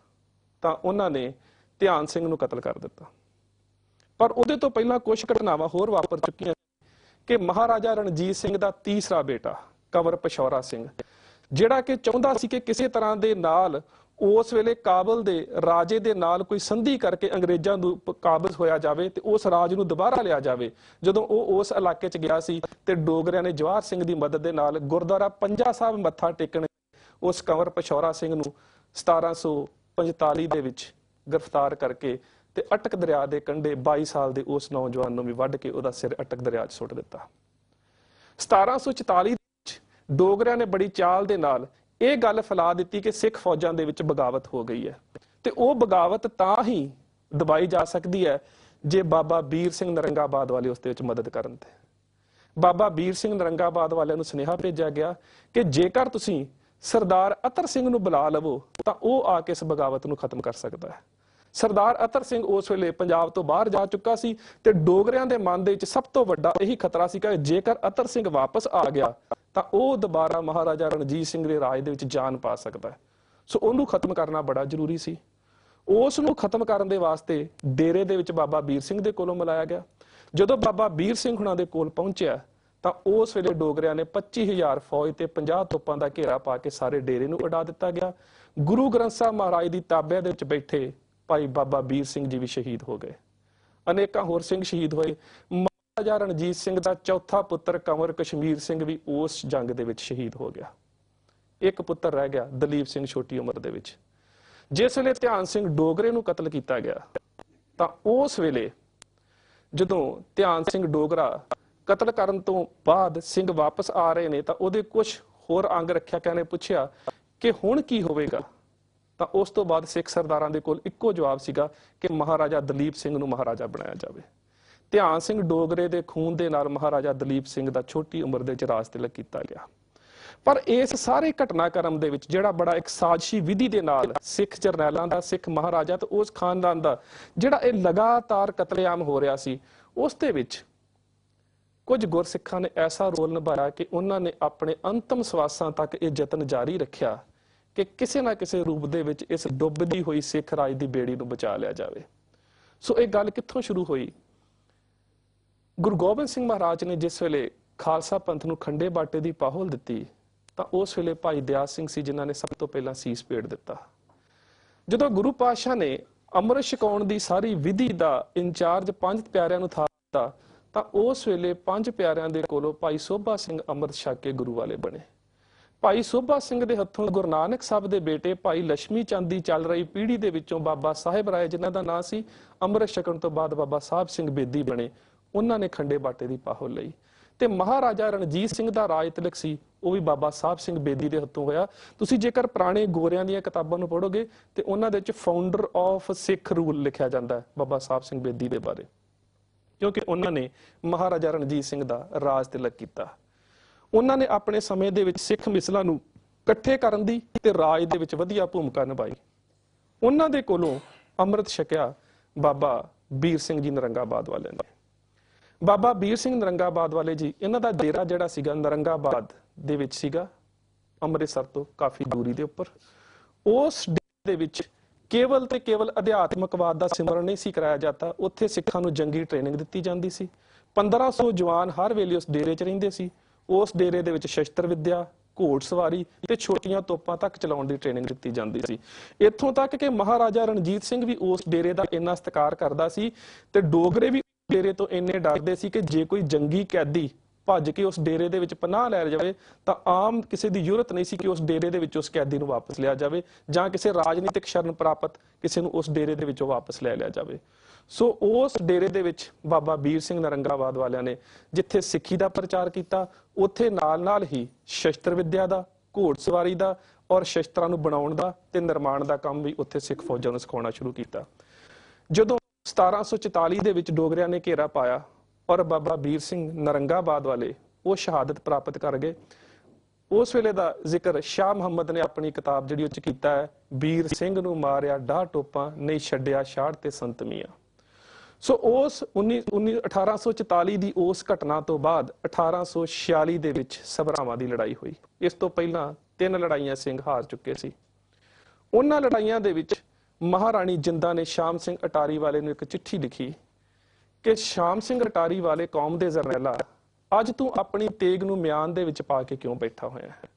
ਤਾਂ ਉਹਨਾਂ ਨੇ ਧਿਆਨ ਸਿੰਘ ਨੂੰ ਕਤਲ ਕਰ ਦਿੱਤਾ ਪਰ ਉਹਦੇ ਤੋਂ ਪਹਿਲਾਂ ਕੁਝ ਘਟਨਾਵਾਂ ਹੋਰ ਵਾਪਰ ਚੁੱਕੀਆਂ ਕਿ ਮਹਾਰਾਜਾ ਰਣਜੀਤ ਸਿੰਘ ਦਾ ਤੀਸਰਾ ਬੇਟਾ ਕਵਰ ਪਸ਼ੌਰਾ ਸਿੰਘ ਜਿਹੜਾ ਕਿ ਚਾਹੁੰਦਾ ਸੀ ਕਿ ਕਿਸੇ ਤਰ੍ਹਾਂ ਦੇ ਨਾਲ ਉਸ ਵੇਲੇ ਕਾਬਲ ਦੇ ਰਾਜੇ ਦੇ ਨਾਲ ਕੋਈ ਸੰਧੀ ਕਰਕੇ ਅੰਗਰੇਜ਼ਾਂ ਨੂੰ ਕਾਬਜ਼ ਹੋਇਆ ਜਾਵੇ ਤੇ ਉਸ ਰਾਜ ਨੂੰ ਦੁਬਾਰਾ ਲਿਆ ਜਾਵੇ ਜਦੋਂ ਉਹ ਉਸ ਇਲਾਕੇ 'ਚ ਗਿਆ ਸੀ ਤੇ ਡੋਗਰਿਆਂ ਨੇ ਜਵਾਹਰ ਸਿੰਘ ਦੀ ਮਦਦ ਦੇ ਨਾਲ ਗੁਰਦੁਆਰਾ ਪੰਜਾ ਸਾਹਿਬ ਮੱਥਾ ਟੇਕਣ ਉਸ ਕਵਰ ਪਸ਼ੌਰਾ ਸਿੰਘ ਨੂੰ 1745 ਦੇ ਵਿੱਚ ਗ੍ਰਿਫਤਾਰ ਕਰਕੇ ਤੇ ਅਟਕ ਦਰਿਆ ਦੇ ਕੰਢੇ 22 ਸਾਲ ਦੇ ਉਸ ਨੌਜਵਾਨ ਨੂੰ ਵੀ ਵੱਢ ਕੇ ਉਹਦਾ ਸਿਰ ਅਟਕ ਦਰਿਆ 'ਚ ਸੁੱਟ ਦਿੱਤਾ 1744 ਵਿੱਚ ਡੋਗਰਿਆਂ ਨੇ ਬੜੀ ਚਾਲ ਦੇ ਨਾਲ ਇਹ ਗੱਲ ਫੈਲਾ ਦਿੱਤੀ ਕਿ ਸਿੱਖ ਫੌਜਾਂ ਦੇ ਵਿੱਚ ਬਗਾਵਤ ਹੋ ਗਈ ਹੈ ਤੇ ਉਹ ਬਗਾਵਤ ਤਾਂ ਹੀ ਦਬਾਈ ਜਾ ਸਕਦੀ ਹੈ ਜੇ ਬਾਬਾ ਵੀਰ ਸਿੰਘ ਨਰੰਗਾਬਾਦ ਵਾਲੇ ਉਸ ਦੇ ਵਿੱਚ ਮਦਦ ਕਰਨ ਤੇ ਬਾਬਾ ਵੀਰ ਸਿੰਘ ਨਰੰਗਾਬਾਦ ਵਾਲਿਆਂ ਨੂੰ ਸੁਨੇਹਾ ਭੇਜਿਆ ਗਿਆ ਕਿ ਜੇਕਰ ਤੁਸੀਂ ਸਰਦਾਰ ਅਤਰ ਸਿੰਘ ਨੂੰ ਬੁਲਾ ਲਵੋ ਤਾਂ ਉਹ ਆ ਕੇ ਇਸ ਬਗਾਵਤ ਨੂੰ ਖਤਮ ਕਰ ਸਕਦਾ ਹੈ ਸਰਦਾਰ ਅਤਰ ਸਿੰਘ ਉਸ ਵੇਲੇ ਪੰਜਾਬ ਤੋਂ ਬਾਹਰ ਜਾ ਚੁੱਕਾ ਸੀ ਤੇ ਡੋਗਰਿਆਂ ਦੇ ਮਨ ਦੇ ਵਿੱਚ ਸਭ ਤੋਂ ਵੱਡਾ ਇਹੀ ਖਤਰਾ ਸੀ ਕਿ ਜੇਕਰ ਅਤਰ ਸਿੰਘ ਵਾਪਸ ਆ ਗਿਆ ਤਾਂ ਉਹ ਦੁਬਾਰਾ ਮਹਾਰਾਜਾ ਰਣਜੀਤ ਸਿੰਘ ਦੇ ਰਾਜ ਦੇ ਵਿੱਚ ਜਾਨ ਪਾ ਸਕਦਾ ਹੈ ਸੋ ਉਹਨੂੰ ਖਤਮ ਕਰਨਾ ਬੜਾ ਜ਼ਰੂਰੀ ਸੀ ਉਸ ਨੂੰ ਖਤਮ ਕਰਨ ਦੇ ਵਾਸਤੇ ਡੇਰੇ ਦੇ ਵਿੱਚ ਬਾਬਾ ਵੀਰ ਸਿੰਘ ਦੇ ਕੋਲੋਂ ਮਿਲਾਇਆ ਗਿਆ ਜਦੋਂ ਬਾਬਾ ਵੀਰ ਸਿੰਘ ਹੁਣਾਂ ਦੇ ਕੋਲ ਪਹੁੰਚਿਆ ਤਾਂ ਉਸ ਵੇਲੇ ਡੋਗਰਿਆਂ ਨੇ 25000 ਫੌਜ ਤੇ 50 ਤੋਪਾਂ ਦਾ ਘੇਰਾ ਪਾ ਕੇ ਸਾਰੇ ਡੇਰੇ ਨੂੰ ਉਡਾ ਦਿੱਤਾ ਗਿਆ ਗੁਰੂ ਗ੍ਰੰਥ ਸਾਹਿਬ ਮਹਾਰਾਜ ਦੀ ਤਾਬਿਆ ਦੇ ਵਿੱਚ ਬੈਠੇ ਭਾਈ ਬਾਬਾ ਵੀਰ ਸਿੰਘ ਜੀ ਵੀ ਸ਼ਹੀਦ ਹੋ ਗਏ ਅਨੇਕਾਂ ਹੋਰ ਸਿੰਘ ਸ਼ਹੀਦ ਹੋਏ ਮਹਾਰਾਜਾ ਰਣਜੀਤ ਸਿੰਘ ਦਾ ਚੌਥਾ ਪੁੱਤਰ ਕਮਰ ਕਸ਼ਮੀਰ ਸਿੰਘ ਵੀ ਉਸ ਜੰਗ ਦੇ ਵਿੱਚ ਸ਼ਹੀਦ ਹੋ ਗਿਆ ਇੱਕ ਪੁੱਤਰ ਰਹਿ ਗਿਆ ਦਲੀਪ ਸਿੰਘ ਛੋਟੀ ਉਮਰ ਦੇ ਵਿੱਚ ਜਿਸ ਵੇਲੇ ਧਿਆਨ ਸਿੰਘ ਡੋਗਰੇ ਨੂੰ ਕਤਲ ਕੀਤਾ ਗਿਆ ਤਾਂ ਉਸ ਵੇਲੇ ਜਦੋਂ ਧਿਆਨ ਸਿੰਘ ਡੋਗਰਾ ਕਤਲ ਕਰਨ ਤੋਂ ਬਾਅਦ ਸਿੰਘ ਵਾਪਸ ਆ ਰਹੇ ਨੇ ਤਾਂ ਉਹਦੇ ਕੁਝ ਹੋਰ ਅੰਗ ਰੱਖਿਆ ਕਹਿੰਦੇ ਪੁੱਛਿਆ ਕਿ ਹੁਣ ਕੀ ਹੋਵੇਗਾ ਤਾਂ ਉਸ ਤੋਂ ਬਾਅਦ ਸਿੱਖ ਸਰਦਾਰਾਂ ਦੇ ਕੋਲ ਇੱਕੋ ਜਵਾਬ ਸੀਗਾ ਕਿ ਮਹਾਰਾਜਾ ਦਲੀਪ ਸਿੰਘ ਨੂੰ ਮਹਾਰਾਜਾ ਬਣਾਇਆ ਜਾਵੇ ਧਿਆਨ ਸਿੰਘ ਡੋਗਰੇ ਦੇ ਖੂਨ ਦੇ ਨਾਲ ਮਹਾਰਾਜਾ ਦਲੀਪ ਸਿੰਘ ਦਾ ਛੋਟੀ ਉਮਰ ਦੇ ਵਿੱਚ ਰਾਜ ਤਿਲਕ ਕੀਤਾ ਗਿਆ ਪਰ ਇਸ ਸਾਰੇ ਘਟਨਾਕ੍ਰਮ ਦੇ ਵਿੱਚ ਜਿਹੜਾ ਬੜਾ ਇੱਕ ਸਾਜ਼ਿਸ਼ੀ ਵਿਧੀ ਦੇ ਨਾਲ ਸਿੱਖ ਜਰਨੈਲਾਂ ਦਾ ਸਿੱਖ ਮਹਾਰਾਜਾ ਤੇ ਉਸ ਖਾਨਦਾਨ ਦਾ ਜਿਹੜਾ ਇਹ ਲਗਾਤਾਰ ਕਤਲੇਆਮ ਹੋ ਰਿਹਾ ਸੀ ਉਸ ਦੇ ਵਿੱਚ ਕੁਝ ਗੁਰਸਿੱਖਾਂ ਨੇ ਐਸਾ ਰੋਲ ਨਿਭਾਇਆ ਕਿ ਉਹਨਾਂ ਨੇ ਆਪਣੇ ਅੰਤਮ ਸਵਾਸਾਂ ਤੱਕ ਇਹ ਯਤਨ ਜਾਰੀ ਰੱਖਿਆ ਕਿ ਕਿਸੇ ਨਾ ਕਿਸੇ ਰੂਪ ਦੇ ਵਿੱਚ ਇਸ ਡੁੱਬਦੀ ਹੋਈ ਸਿੱਖ ਰਾਜ ਦੀ ਬੇੜੀ ਨੂੰ ਬਚਾ ਲਿਆ ਜਾਵੇ ਸੋ ਇਹ ਗੱਲ ਕਿੱਥੋਂ ਸ਼ੁਰੂ ਹੋਈ ਗੁਰੂ ਗੋਬਿੰਦ ਸਿੰਘ ਮਹਾਰਾਜ ਨੇ ਜਿਸ ਵੇਲੇ ਖਾਲਸਾ ਪੰਥ ਨੂੰ ਖੰਡੇ ਬਾਟੇ ਦੀ ਪਾਹਲ ਦਿੱਤੀ ਤਾਂ ਉਸ ਵੇਲੇ ਭਾਈ ਦਿਆਸ ਸਿੰਘ ਸੀ ਜਿਨ੍ਹਾਂ ਨੇ ਸਭ ਤੋਂ ਪਹਿਲਾਂ ਸੀਸ ਪੇੜ ਦਿੱਤਾ ਜਦੋਂ ਗੁਰੂ ਪਾਸ਼ਾ ਨੇ ਅੰਮ੍ਰਿਤ ਛਕਾਉਣ ਦੀ ਸਾਰੀ ਵਿਧੀ ਦਾ ਇੰਚਾਰਜ ਪੰਜ ਪਿਆਰਿਆਂ ਨੂੰ ਥਾਪਤਾ ਤਾਂ ਉਸ ਵੇਲੇ ਪੰਜ ਪਿਆਰਿਆਂ ਦੇ ਕੋਲੋਂ ਭਾਈ ਸੋਭਾ ਸਿੰਘ ਅੰਮ੍ਰਿਤ ਛਕ ਕੇ ਗੁਰੂ ਵਾਲੇ ਬਣੇ ਭਾਈ ਸੋਭਾ ਸਿੰਘ ਦੇ ਹੱਥੋਂ ਗੁਰੂ ਨਾਨਕ ਸਾਹਿਬ ਦੇ ਬੇਟੇ ਭਾਈ ਲక్ష్ਮੀ ਚੰਦ ਦੀ ਚੱਲ ਰਹੀ ਪੀੜ੍ਹੀ ਦੇ ਵਿੱਚੋਂ ਬਾਬਾ ਸਾਹਿਬ ਰਾਏ ਜਿਨ੍ਹਾਂ ਦਾ ਨਾਂ ਸੀ ਅੰਮ੍ਰਿਤ ਛਕਣ ਤੋਂ ਬਾਅਦ ਬਾਬਾ ਸਾਹਿਬ ਸਿੰਘ ਬੇਦੀ ਬਣੇ ਉਹਨਾਂ ਨੇ ਖੰਡੇ ਬਾਟੇ ਦੀ ਪਾਹੋ ਲਈ ਤੇ ਮਹਾਰਾਜਾ ਰਣਜੀਤ ਸਿੰਘ ਦਾ ਰਾਜ ਤਿਲਕ ਸੀ ਉਹ ਵੀ ਬਾਬਾ ਸਾਹਿਬ ਸਿੰਘ ਬੇਦੀ ਦੇ ਹੱਥੋਂ ਹੋਇਆ ਤੁਸੀਂ ਜੇਕਰ ਪੁਰਾਣੇ ਗੋਰਿਆਂ ਦੀਆਂ ਕਿਤਾਬਾਂ ਨੂੰ ਪੜੋਗੇ ਤੇ ਉਹਨਾਂ ਦੇ ਵਿੱਚ ਫਾਊਂਡਰ ਆਫ ਸਿੱਖ ਰੂਲ ਲਿਖਿਆ ਜਾਂਦਾ ਹੈ ਬਾਬਾ ਸਾਹਿਬ ਸਿੰਘ ਬੇਦੀ ਦੇ ਬਾਰੇ ਕਿਉਂਕਿ ਉਹਨਾਂ ਨੇ ਮਹਾਰਾਜਾ ਰਣਜੀਤ ਸਿੰਘ ਦਾ ਰਾਜ ਤਿਲਕ ਕੀਤਾ ਉਹਨਾਂ ਨੇ ਆਪਣੇ ਸਮੇਂ ਦੇ ਵਿੱਚ ਸਿੱਖ ਮਿਸਲਾਂ ਨੂੰ ਇਕੱਠੇ ਕਰਨ ਦੀ ਤੇ ਰਾਜ ਦੇ ਵਿੱਚ ਵਧੀਆ ਭੂਮਿਕਾ ਨਿਭਾਈ ਉਹਨਾਂ ਦੇ ਕੋਲੋਂ ਅੰਮ੍ਰਿਤ ਛਕਿਆ ਬਾਬਾ ਬੀਰ ਸਿੰਘ ਜੀ ਨਰੰਗਾਬਾਦ ਵਾਲੇ ਨੇ ਬਾਬਾ ਬੀਰ ਸਿੰਘ ਨਰੰਗਾਬਾਦ ਵਾਲੇ ਜੀ ਇਹਨਾਂ ਦਾ ਡੇਰਾ ਜਿਹੜਾ ਸੀਗਾ ਨਰੰਗਾਬਾਦ ਦੇ ਵਿੱਚ ਸੀਗਾ ਅੰਮ੍ਰਿਤਸਰ ਤੋਂ ਕਾਫੀ ਦੂਰੀ ਦੇ ਉੱਪਰ ਉਸ ਦੇ ਵਿੱਚ ਕੇਵਲ ਤੇ ਕੇਵਲ ਅਧਿਆਤਮਕਵਾਦ ਦਾ ਸਿਮਰਨ ਨਹੀਂ ਸੀ ਕਰਾਇਆ ਜਾਂਦਾ ਉੱਥੇ ਸਿੱਖਾਂ ਨੂੰ ਜੰਗੀ ਟ੍ਰੇਨਿੰਗ ਦਿੱਤੀ ਜਾਂਦੀ ਸੀ 1500 ਜਵਾਨ ਹਰ ਵੇਲੇ ਉਸ ਡੇਰੇ 'ਚ ਰਹਿੰਦੇ ਸੀ ਉਸ ਡੇਰੇ ਦੇ ਵਿੱਚ ਸ਼ਸਤਰ ਵਿੱਦਿਆ ਘੋੜ ਸਵਾਰੀ ਤੇ ਛੋਟੀਆਂ ਤੋਪਾਂ ਤੱਕ ਚਲਾਉਣ ਦੀ ਟ੍ਰੇਨਿੰਗ ਦਿੱਤੀ ਜਾਂਦੀ ਸੀ ਇੱਥੋਂ ਤੱਕ ਕਿ ਮਹਾਰਾਜਾ ਰਣਜੀਤ ਸਿੰਘ ਵੀ ਉਸ ਡੇਰੇ ਦਾ ਇੰਨਾ ਸਤਿਕਾਰ ਕਰਦਾ ਸੀ ਤੇ ਡੋਗਰੇ ਵੀ ਡੇਰੇ ਤੋਂ ਇੰਨੇ ਡਰਦੇ ਸੀ ਕਿ ਜੇ ਕੋਈ ਜੰਗੀ ਕੈਦੀ ਭੱਜ ਕੇ ਉਸ ਡੇਰੇ ਦੇ ਵਿੱਚ ਪਨਾਹ ਲੈ ਜਾਵੇ ਤਾਂ ਆਮ ਕਿਸੇ ਦੀ ਯੂਰਤ ਨਹੀਂ ਸੀ ਕਿ ਉਸ ਡੇਰੇ ਦੇ ਵਿੱਚ ਉਸ ਕੈਦੀ ਨੂੰ ਵਾਪਸ ਲਿਆ ਜਾਵੇ ਜਾਂ ਕਿਸੇ ਰਾਜਨੀਤਿਕ ਸ਼ਰਨ ਪ੍ਰਾਪਤ ਕਿਸੇ ਨੂੰ ਉਸ ਡੇਰੇ ਦੇ ਵਿੱਚੋਂ ਵਾਪਸ ਲੈ ਲਿਆ ਜਾਵੇ ਸੋ ਉਸ ਡੇਰੇ ਦੇ ਵਿੱਚ ਬਾਬਾ ਵੀਰ ਸਿੰਘ ਨਰੰਗਾਵਾਦ ਵਾਲਿਆਂ ਨੇ ਜਿੱਥੇ ਸਿੱਖੀ ਦਾ ਪ੍ਰਚਾਰ ਕੀਤਾ ਉੱਥੇ ਨਾਲ-ਨਾਲ ਹੀ ਸ਼ਸਤਰ ਵਿੱਦਿਆ ਦਾ ਘੋੜਸਵਾਰੀ ਦਾ ਔਰ ਸ਼ਸਤਰਾਂ ਨੂੰ ਬਣਾਉਣ ਦਾ ਤੇ ਨਿਰਮਾਣ ਦਾ ਕੰਮ ਵੀ ਉੱਥੇ ਸਿੱਖ ਫੌਜਾਂ ਨੂੰ ਸਿਖਾਉਣਾ ਸ਼ੁਰੂ ਕੀਤਾ ਜਦੋਂ 1744 ਦੇ ਵਿੱਚ ਡੋਗਰਿਆਂ ਨੇ ਘੇਰਾ ਪਾਇਆ ਔਰ ਬਾਬਾ ਵੀਰ ਸਿੰਘ ਨਰੰਗਾਬਾਦ ਵਾਲੇ ਉਹ ਸ਼ਹਾਦਤ ਪ੍ਰਾਪਤ ਕਰ ਗਏ ਉਸ ਵੇਲੇ ਦਾ ਜ਼ਿਕਰ ਸ਼ਾਹ ਮੁਹੰਮਦ ਨੇ ਆਪਣੀ ਕਿਤਾਬ ਜਿਹੜੀ ਉੱਚ ਕੀਤਾ ਹੈ ਵੀਰ ਸਿੰਘ ਨੂੰ ਮਾਰਿਆ ਡਾਹ ਟੋਪਾਂ ਨਹੀਂ ਛੱਡਿਆ ਛਾੜ ਤੇ ਮੀਆਂ ਸੋ ਉਸ 19 1844 ਦੀ ਉਸ ਘਟਨਾ ਤੋਂ ਬਾਅਦ 1846 ਦੇ ਵਿੱਚ ਸਭਰਾਵਾਂ ਦੀ ਲੜਾਈ ਹੋਈ ਇਸ ਤੋਂ ਪਹਿਲਾਂ ਤਿੰਨ ਲੜਾਈਆਂ ਸਿੰਘ ਹਾਰ ਚੁੱਕੇ ਸੀ ਉਹਨਾਂ ਲੜਾਈਆਂ ਦੇ ਵਿੱਚ ਮਹਾਰਾਣੀ ਜਿੰਦਾ ਨੇ ਸ਼ਾਮ ਸਿੰਘ ਅਟਾਰੀ ਵਾਲੇ ਨੂੰ ਇੱਕ ਚਿੱਠੀ ਲਿਖੀ ਕਿ ਸ਼ਾਮ ਸਿੰਘ ਰਟਾਰੀ ਵਾਲੇ ਕੌਮ ਦੇ ਜ਼ਰਨੈਲਾ ਅੱਜ ਤੂੰ ਆਪਣੀ ਤੇਗ ਨੂੰ ਮਿਆਨ ਦੇ ਵਿੱਚ ਪਾ ਕੇ ਕਿਉਂ ਬੈਠਾ ਹੋਇਆ ਹੈ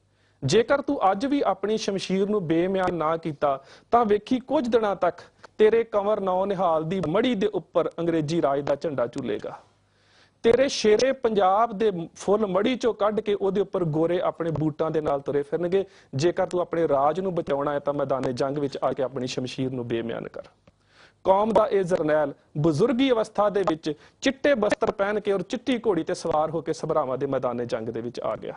ਜੇਕਰ ਤੂੰ ਅੱਜ ਵੀ ਆਪਣੀ ਸ਼ਮਸ਼ੀਰ ਨੂੰ ਬੇਮਿਆਨ ਨਾ ਕੀਤਾ ਤਾਂ ਵੇਖੀ ਕੁਝ ਦਿਨਾਂ ਤੱਕ ਤੇਰੇ ਕਮਰ ਨੌ ਨਿਹਾਲ ਦੀ ਮੜੀ ਦੇ ਉੱਪਰ ਅੰਗਰੇਜ਼ੀ ਰਾਜ ਦਾ ਝੰਡਾ ਝੁਲੇਗਾ ਤੇਰੇ ਸ਼ੇਰੇ ਪੰਜਾਬ ਦੇ ਫੁੱਲ ਮੜੀ ਚੋਂ ਕੱਢ ਕੇ ਉਹਦੇ ਉੱਪਰ ਗੋਰੇ ਆਪਣੇ ਬੂਟਾਂ ਦੇ ਨਾਲ ਤੁਰੇ ਫਿਰਨਗੇ ਜੇਕਰ ਤੂੰ ਆਪਣੇ ਰਾਜ ਨੂੰ ਬਚਾਉਣਾ ਹੈ ਤਾਂ ਮੈਦਾਨੇ ਜੰਗ ਵਿੱਚ ਆ ਕੇ ਆਪਣੀ ਸ਼ਮਸ਼ੀਰ ਨੂੰ ਬੇਮਿਆਨ ਕਰ ਕੌਮ ਦਾ ਇਹ ਜਰਨੈਲ ਬਜ਼ੁਰਗੀ ਅਵਸਥਾ ਦੇ ਵਿੱਚ ਚਿੱਟੇ ਬਸਤਰ ਪਹਿਨ ਕੇ ਔਰ ਚਿੱਟੀ ਘੋੜੀ ਤੇ ਸਵਾਰ ਹੋ ਕੇ ਸਭਰਾਵਾਂ ਦੇ ਮੈਦਾਨੇ ਜੰਗ ਦੇ ਵਿੱਚ ਆ ਗਿਆ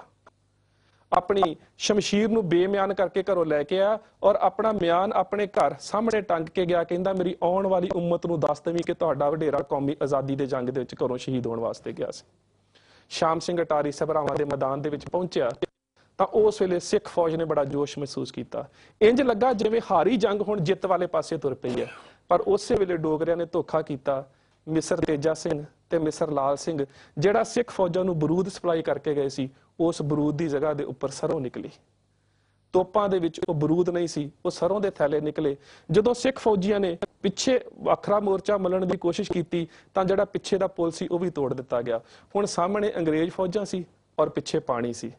ਆਪਣੀ ਸ਼ਮਸ਼ੀਰ ਨੂੰ ਬੇਮਿਆਨ ਕਰਕੇ ਘਰੋਂ ਲੈ ਕੇ ਆ ਔਰ ਆਪਣਾ ਮਿਆਨ ਆਪਣੇ ਘਰ ਸਾਹਮਣੇ ਟੰਗ ਕੇ ਗਿਆ ਕਹਿੰਦਾ ਮੇਰੀ ਆਉਣ ਵਾਲੀ ਉਮਤ ਨੂੰ ਦੱਸ ਦੇਵੀਂ ਕਿ ਤੁਹਾਡਾ ਵਡੇਰਾ ਕੌਮੀ ਆਜ਼ਾਦੀ ਦੇ ਜੰਗ ਦੇ ਵਿੱਚ ਘਰੋਂ ਸ਼ਹੀਦ ਹੋਣ ਵਾਸਤੇ ਗਿਆ ਸੀ ਸ਼ਾਮ ਸਿੰਘ ਅਟਾਰੀ ਸਭਰਾਵਾਂ ਦੇ ਮੈਦਾਨ ਦੇ ਵਿੱਚ ਪਹੁੰਚਿਆ ਤਾਂ ਉਸ ਵੇਲੇ ਸਿੱਖ ਫੌਜ ਨੇ ਬੜਾ ਜੋਸ਼ ਮਹਿਸੂਸ ਕੀਤਾ ਇੰਜ ਲੱਗਾ ਜਿਵੇਂ ਹਾਰੀ ਜੰਗ ਹੁਣ ਜਿੱਤ ਵਾਲੇ ਪਾਸੇ ਤੁਰ ਪਈ ਹੈ ਪਰ ਉਸੇ ਵੇਲੇ ਡੋਗਰਿਆਂ ਨੇ ਧੋਖਾ ਕੀਤਾ ਮਿਸਰ ਤੇਜਾ ਸਿੰਘ ਤੇ ਮਿਸਰ ਲਾਲ ਸਿੰਘ ਜਿਹੜਾ ਸਿੱਖ ਫੌਜਾਂ ਨੂੰ ਬਰੂਦ ਸਪਲਾਈ ਕਰਕੇ ਗਏ ਸੀ ਉਸ ਬਰੂਦ ਦੀ ਜਗ੍ਹਾ ਦੇ ਉੱਪਰ ਸਰੋਂ ਨਿਕਲੀ ਤੋਪਾਂ ਦੇ ਵਿੱਚ ਉਹ ਬਰੂਦ ਨਹੀਂ ਸੀ ਉਹ ਸਰੋਂ ਦੇ ਥੈਲੇ ਨਿਕਲੇ ਜਦੋਂ ਸਿੱਖ ਫੌਜੀਆਂ ਨੇ ਪਿੱਛੇ ਵੱਖਰਾ ਮੋਰਚਾ ਮਲਣ ਦੀ ਕੋਸ਼ਿਸ਼ ਕੀਤੀ ਤਾਂ ਜਿਹੜਾ ਪਿੱਛੇ ਦਾ ਪੁਲ ਸੀ ਉਹ ਵੀ ਤੋੜ ਦਿੱਤਾ ਗਿਆ ਹੁਣ ਸਾਹਮਣੇ ਅੰਗਰੇਜ਼ ਫੌਜਾਂ ਸੀ ਔਰ ਪਿੱਛੇ ਪਾਣੀ ਸੀ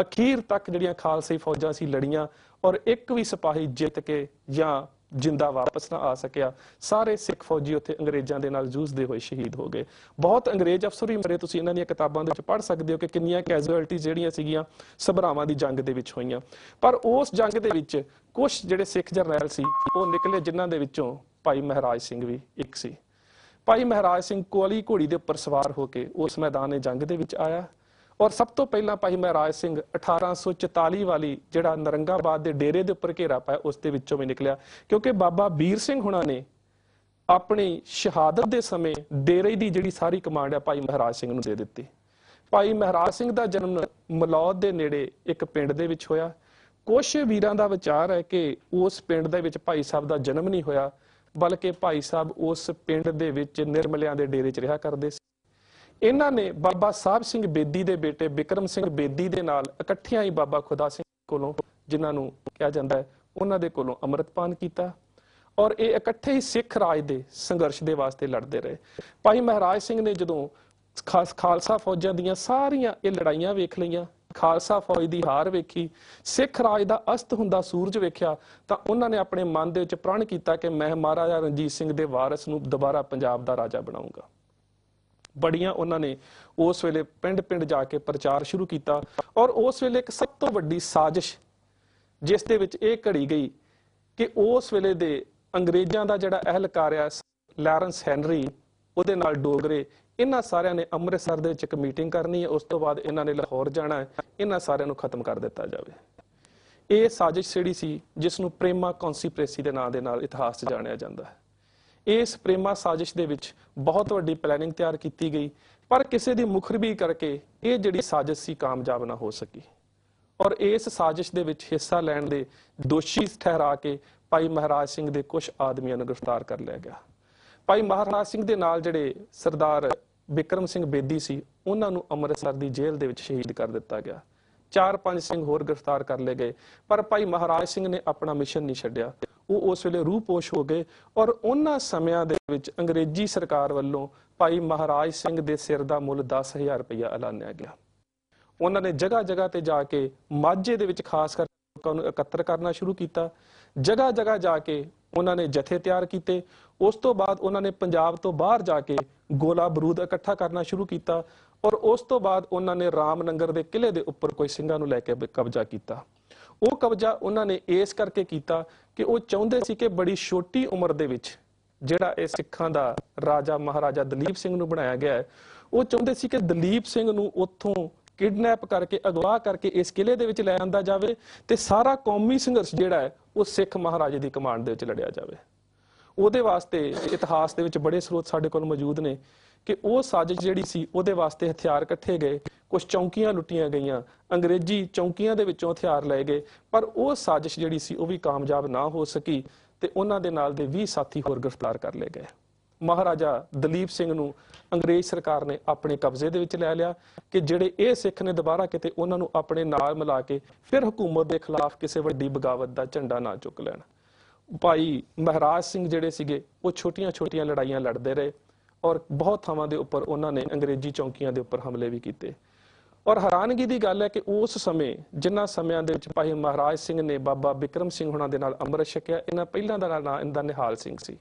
ਅਖੀਰ ਤੱਕ ਜਿਹੜੀਆਂ ਖਾਲਸਾਈ ਫੌਜਾਂ ਸੀ ਲੜੀਆਂ ਔਰ ਇੱਕ ਵੀ ਸਿਪਾਹੀ ਜਿੱਤ ਕੇ ਜਾਂ ਜਿੰਦਾ ਵਾਪਸ ਨਾ ਆ ਸਕਿਆ ਸਾਰੇ ਸਿੱਖ ਫੌਜੀ ਉੱਥੇ ਅੰਗਰੇਜ਼ਾਂ ਦੇ ਨਾਲ ਜੂਝਦੇ ਹੋਏ ਸ਼ਹੀਦ ਹੋ ਗਏ ਬਹੁਤ ਅੰਗਰੇਜ਼ ਅਫਸਰ ਹੀ ਮਰੇ ਤੁਸੀਂ ਇਹਨਾਂ ਦੀਆਂ ਕਿਤਾਬਾਂ ਦੇ ਵਿੱਚ ਪੜ੍ਹ ਸਕਦੇ ਹੋ ਕਿ ਕਿੰਨੀਆਂ ਕੈਜੂਅਲਟੀ ਜਿਹੜੀਆਂ ਸੀਗੀਆਂ ਸਭਰਾਵਾਂ ਦੀ ਜੰਗ ਦੇ ਵਿੱਚ ਹੋਈਆਂ ਪਰ ਉਸ ਜੰਗ ਦੇ ਵਿੱਚ ਕੁਝ ਜਿਹੜੇ ਸਿੱਖ ਜਰਨੈਲ ਸੀ ਉਹ ਨਿਕਲੇ ਜਿਨ੍ਹਾਂ ਦੇ ਵਿੱਚੋਂ ਭਾਈ ਮਹਾਰਾਜ ਸਿੰਘ ਵੀ ਇੱਕ ਸੀ ਭਾਈ ਮਹਾਰਾਜ ਸਿੰਘ ਕੋਲੀ ਘੋੜੀ ਦੇ ਉੱਪਰ ਸਵਾਰ ਹੋ ਕੇ ਉਸ ਮੈਦਾਨੇ ਜੰਗ ਦੇ ਵਿੱਚ ਆਇਆ ਔਰ ਸਭ ਤੋਂ ਪਹਿਲਾਂ ਭਾਈ ਮਹਾਰਾਜ ਸਿੰਘ 1844 ਵਾਲੀ ਜਿਹੜਾ ਨਰੰਗਾਬਾਦ ਦੇ ਡੇਰੇ ਦੇ ਉੱਪਰ ਘੇਰਾ ਪਾਇਆ ਉਸ ਦੇ ਵਿੱਚੋਂ ਵੀ ਨਿਕਲਿਆ ਕਿਉਂਕਿ ਬਾਬਾ ਵੀਰ ਸਿੰਘ ਹੁਣਾਂ ਨੇ ਆਪਣੀ ਸ਼ਹਾਦਤ ਦੇ ਸਮੇਂ ਡੇਰੇ ਦੀ ਜਿਹੜੀ ਸਾਰੀ ਕਮਾਂਡ ਹੈ ਭਾਈ ਮਹਾਰਾਜ ਸਿੰਘ ਨੂੰ ਦੇ ਦਿੱਤੀ ਭਾਈ ਮਹਾਰਾਜ ਸਿੰਘ ਦਾ ਜਨਮ ਮਲੌਦ ਦੇ ਨੇੜੇ ਇੱਕ ਪਿੰਡ ਦੇ ਵਿੱਚ ਹੋਇਆ ਕੁਝ ਵੀਰਾਂ ਦਾ ਵਿਚਾਰ ਹੈ ਕਿ ਉਸ ਪਿੰਡ ਦੇ ਵਿੱਚ ਭਾਈ ਸਾਹਿਬ ਦਾ ਜਨਮ ਨਹੀਂ ਹੋਇਆ ਬਲਕਿ ਭਾਈ ਸਾਹਿਬ ਉਸ ਪਿੰਡ ਦੇ ਵਿੱਚ ਨਿਰਮਲਿਆਂ ਦੇ ਡੇਰੇ 'ਚ ਰਿਹਾ ਕਰਦੇ ਸੀ ਇਹਨਾਂ ਨੇ ਬਾਬਾ ਸਾਹਿਬ ਸਿੰਘ ਬੇਦੀ ਦੇ ਬੇਟੇ ਵਿਕਰਮ ਸਿੰਘ ਬੇਦੀ ਦੇ ਨਾਲ ਇਕੱਠਿਆਂ ਹੀ ਬਾਬਾ ਖੁਦਾ ਸਿੰਘ ਕੋਲੋਂ ਜਿਨ੍ਹਾਂ ਨੂੰ ਕਿਹਾ ਜਾਂਦਾ ਹੈ ਉਹਨਾਂ ਦੇ ਕੋਲੋਂ ਅੰਮ੍ਰਿਤਪਾਨ ਕੀਤਾ ਔਰ ਇਹ ਇਕੱਠੇ ਹੀ ਸਿੱਖ ਰਾਜ ਦੇ ਸੰਘਰਸ਼ ਦੇ ਵਾਸਤੇ ਲੜਦੇ ਰਹੇ ਭਾਈ ਮਹਾਰਾਜ ਸਿੰਘ ਨੇ ਜਦੋਂ ਖਾਲਸਾ ਫੌਜਾਂ ਦੀਆਂ ਸਾਰੀਆਂ ਇਹ ਲੜਾਈਆਂ ਵੇਖ ਲਈਆਂ ਖਾਲਸਾ ਫੌਜ ਦੀ ਹਾਰ ਵੇਖੀ ਸਿੱਖ ਰਾਜ ਦਾ ਅਸਤ ਹੁੰਦਾ ਸੂਰਜ ਵੇਖਿਆ ਤਾਂ ਉਹਨਾਂ ਨੇ ਆਪਣੇ ਮਨ ਦੇ ਵਿੱਚ ਪ੍ਰਣ ਕੀਤਾ ਕਿ ਮੈਂ ਮਹਾਰਾਜਾ ਰਣਜੀਤ ਸਿੰਘ ਦੇ ਵਾਰਿਸ ਨੂੰ ਦੁਬਾਰਾ ਪੰਜਾਬ ਦਾ ਰਾਜਾ ਬਣਾਉਂਗਾ ਬੜੀਆਂ ਉਹਨਾਂ ਨੇ ਉਸ ਵੇਲੇ ਪਿੰਡ-ਪਿੰਡ ਜਾ ਕੇ ਪ੍ਰਚਾਰ ਸ਼ੁਰੂ ਕੀਤਾ ਔਰ ਉਸ ਵੇਲੇ ਇੱਕ ਸਭ ਤੋਂ ਵੱਡੀ ਸਾਜ਼ਿਸ਼ ਜਿਸ ਦੇ ਵਿੱਚ ਇਹ ਘੜੀ ਗਈ ਕਿ ਉਸ ਵੇਲੇ ਦੇ ਅੰਗਰੇਜ਼ਾਂ ਦਾ ਜਿਹੜਾ ਅਹਿਲਕਾਰ ਆ ਲਾਰੈਂਸ ਹੈਨਰੀ ਉਹਦੇ ਨਾਲ ਡੋਗਰੇ ਇਹਨਾਂ ਸਾਰਿਆਂ ਨੇ ਅੰਮ੍ਰਿਤਸਰ ਦੇ ਵਿੱਚ ਇੱਕ ਮੀਟਿੰਗ ਕਰਨੀ ਹੈ ਉਸ ਤੋਂ ਬਾਅਦ ਇਹਨਾਂ ਨੇ ਲਾਹੌਰ ਜਾਣਾ ਹੈ ਇਹਨਾਂ ਸਾਰਿਆਂ ਨੂੰ ਖਤਮ ਕਰ ਦਿੱਤਾ ਜਾਵੇ ਇਹ ਸਾਜ਼ਿਸ਼ ਜਿਹੜੀ ਸੀ ਜਿਸ ਨੂੰ ਪ੍ਰੇਮਾ ਕੌਨਸੀਪ੍ਰੇਸੀ ਦੇ ਨਾਂ ਦੇ ਨਾਲ ਇਤਿਹਾਸ 'ਚ ਜਾਣਿਆ ਜਾਂਦਾ ਹੈ ਇਸ ਪ੍ਰੇਮਾ ਸਾਜ਼ਿਸ਼ ਦੇ ਵਿੱਚ ਬਹੁਤ ਵੱਡੀ ਪਲੈਨਿੰਗ ਤਿਆਰ ਕੀਤੀ ਗਈ ਪਰ ਕਿਸੇ ਦੀ ਮੁਖਰਬੀ ਕਰਕੇ ਇਹ ਜਿਹੜੀ ਸਾਜ਼ਿਸ਼ ਸੀ ਕਾਮਯਾਬ ਨਾ ਹੋ ਸਕੀ ਔਰ ਇਸ ਸਾਜ਼ਿਸ਼ ਦੇ ਵਿੱਚ ਹਿੱਸਾ ਲੈਣ ਦੇ ਦੋਸ਼ੀ ਠਹਿਰਾ ਕੇ ਭਾਈ ਮਹਾਰਾਜ ਸਿੰਘ ਦੇ ਕੁਝ ਆਦਮੀਆਂ ਨੂੰ ਗ੍ਰਿਫਤਾਰ ਕਰ ਲਿਆ ਗਿਆ ਭਾਈ ਮਹਾਰਾਜ ਸਿੰਘ ਦੇ ਨਾਲ ਜਿਹੜੇ ਸਰਦਾਰ ਬਿਕਰਮ ਸਿੰਘ ਬੇਦੀ ਸੀ ਉਹਨਾਂ ਨੂੰ ਅੰਮ੍ਰਿਤਸਰ ਦੀ ਜੇਲ੍ਹ ਦੇ ਵਿੱਚ ਸ਼ਹੀਦ ਕਰ ਦਿੱਤਾ ਗਿਆ ਚਾਰ ਪੰਜ ਸਿੰਘ ਹੋਰ ਗ੍ਰਿਫਤਾਰ ਕਰ ਲਏ ਗਏ ਪਰ ਭਾਈ ਮਹਾਰਾਜ ਸਿੰਘ ਨੇ ਆਪਣਾ ਮਿਸ਼ਨ ਨਹੀਂ ਛੱਡਿਆ ਉਹ ਉਸ ਵੇਲੇ ਰੂਪੋਸ਼ ਹੋ ਗਏ ਔਰ ਉਹਨਾਂ ਸਮਿਆਂ ਦੇ ਵਿੱਚ ਅੰਗਰੇਜ਼ੀ ਸਰਕਾਰ ਵੱਲੋਂ ਭਾਈ ਮਹਾਰਾਜ ਸਿੰਘ ਦੇ ਸਿਰ ਦਾ ਮੁੱਲ 10000 ਰੁਪਇਆ ਐਲਾਨਿਆ ਗਿਆ ਉਹਨਾਂ ਨੇ ਜਗ੍ਹਾ ਜਗ੍ਹਾ ਤੇ ਜਾ ਕੇ ਮਾਝੇ ਦੇ ਵਿੱਚ ਖਾਸ ਕਰ ਲੋਕਾਂ ਨੂੰ ਇਕੱਤਰ ਕਰਨਾ ਸ਼ੁਰੂ ਕੀਤਾ ਜਗ੍ਹਾ ਜਗ੍ਹਾ ਜਾ ਕੇ ਉਹਨਾਂ ਨੇ ਜਥੇ ਤਿਆਰ ਕੀਤੇ ਉਸ ਤੋਂ ਬਾਅਦ ਉਹਨਾਂ ਨੇ ਪੰਜਾਬ ਤੋਂ ਬਾਹਰ ਜਾ ਕੇ ਗੋਲਾ ਬਰੂਦ ਇਕੱਠਾ ਕਰਨਾ ਸ਼ੁਰੂ ਕੀਤਾ ਔਰ ਉਸ ਤੋਂ ਬਾਅਦ ਉਹਨਾਂ ਨੇ ਰਾਮਨਗਰ ਦੇ ਕਿਲੇ ਦੇ ਉੱਪਰ ਕੋਈ ਸਿੰਘਾਂ ਨੂੰ ਲੈ ਕੇ ਕਬਜ਼ਾ ਕੀਤਾ ਉਹ ਕਬਜ਼ਾ ਉਹਨਾਂ ਨੇ ਇਸ ਕਰਕੇ ਕੀਤਾ ਕਿ ਉਹ ਚਾਹੁੰਦੇ ਸੀ ਕਿ ਬੜੀ ਛੋਟੀ ਉਮਰ ਦੇ ਵਿੱਚ ਜਿਹੜਾ ਇਹ ਸਿੱਖਾਂ ਦਾ ਰਾਜਾ ਮਹਾਰਾਜਾ ਦਲੀਪ ਸਿੰਘ ਨੂੰ ਬਣਾਇਆ ਗਿਆ ਉਹ ਚਾਹੁੰਦੇ ਸੀ ਕਿ ਦਲੀਪ ਸਿੰਘ ਨੂੰ ਉੱਥੋਂ ਕਿਡਨੈਪ ਕਰਕੇ ਅਗਵਾ ਕਰਕੇ ਇਸ ਕਿਲੇ ਦੇ ਵਿੱਚ ਲੈ ਆਂਦਾ ਜਾਵੇ ਤੇ ਸਾਰਾ ਕੌਮੀ ਸੰਘਰਸ਼ ਜਿਹੜਾ ਹੈ ਉਹ ਸਿੱਖ ਮਹਾਰਾਜੇ ਦੀ ਕਮਾਂਡ ਦੇ ਵਿੱਚ ਲੜਿਆ ਜਾਵੇ ਉਹਦੇ ਵਾਸਤੇ ਇਤਿਹਾਸ ਦੇ ਵਿੱਚ ਬੜੇ ਸਰੋਤ ਸਾਡੇ ਕੋਲ ਮੌਜੂਦ ਨੇ ਕਿ ਉਹ ਸਾਜ਼ਿਸ਼ ਜਿਹੜੀ ਸੀ ਉਹਦੇ ਵਾਸਤੇ ਹਥਿਆਰ ਇਕੱਠੇ ਗਏ ਕੁਝ ਚੌਂਕੀਆਂ ਲੁੱਟੀਆਂ ਗਈਆਂ ਅੰਗਰੇਜ਼ੀ ਚੌਂਕੀਆਂ ਦੇ ਵਿੱਚੋਂ ਹਥਿਆਰ ਲਏ ਗਏ ਪਰ ਉਹ ਸਾਜ਼ਿਸ਼ ਜਿਹੜੀ ਸੀ ਉਹ ਵੀ ਕਾਮਯਾਬ ਨਾ ਹੋ ਸਕੀ ਤੇ ਉਹਨਾਂ ਦੇ ਨਾਲ ਦੇ 20 ਸਾਥੀ ਹੋਰ ਗ੍ਰਿਫਤਾਰ ਕਰ ਲਏ ਗਏ ਮਹਾਰਾਜਾ ਦਲੀਪ ਸਿੰਘ ਨੂੰ ਅੰਗਰੇਜ਼ ਸਰਕਾਰ ਨੇ ਆਪਣੇ ਕਬਜ਼ੇ ਦੇ ਵਿੱਚ ਲੈ ਲਿਆ ਕਿ ਜਿਹੜੇ ਇਹ ਸਿੱਖ ਨੇ ਦੁਬਾਰਾ ਕਿਤੇ ਉਹਨਾਂ ਨੂੰ ਆਪਣੇ ਨਾਲ ਮਿਲਾ ਕੇ ਫਿਰ ਹਕੂਮਤ ਦੇ ਖਿਲਾਫ ਕਿਸੇ ਵੱਡੀ ਬਗਾਵਤ ਦਾ ਝੰਡਾ ਨਾ ਚੁੱਕ ਲੈਣ ਭਾਈ ਮਹਾਰਾਜ ਸਿੰਘ ਜਿਹੜੇ ਸੀਗੇ ਉਹ ਛੋਟੀਆਂ-ਛੋਟੀਆਂ ਲੜਾਈਆਂ ਲੜਦੇ ਰਹੇ ਔਰ ਬਹੁਤ ਥਾਵਾਂ ਦੇ ਉੱਪਰ ਉਹਨਾਂ ਨੇ ਅੰਗਰੇਜ਼ੀ ਚੌਂਕੀਆਂ ਦੇ ਉੱਪਰ ਹਮਲੇ ਵੀ ਕੀਤੇ ਔਰ ਹੈਰਾਨਗੀ ਦੀ ਗੱਲ ਹੈ ਕਿ ਉਸ ਸਮੇਂ ਜਿੰਨਾ ਸਮਿਆਂ ਦੇ ਵਿੱਚ ਭਾਈ ਮਹਾਰਾਜ ਸਿੰਘ ਨੇ ਬਾਬਾ ਬਿਕਰਮ ਸਿੰਘ ਹੁਣਾਂ ਦੇ ਨਾਲ ਅੰਮ੍ਰਿਤ ਛਕਿਆ ਇਹਨਾਂ ਪਹਿਲਾਂ ਦਾ ਨਾਮ ਇਹਦਾ ਨਿਹਾਲ ਸਿੰਘ ਸੀ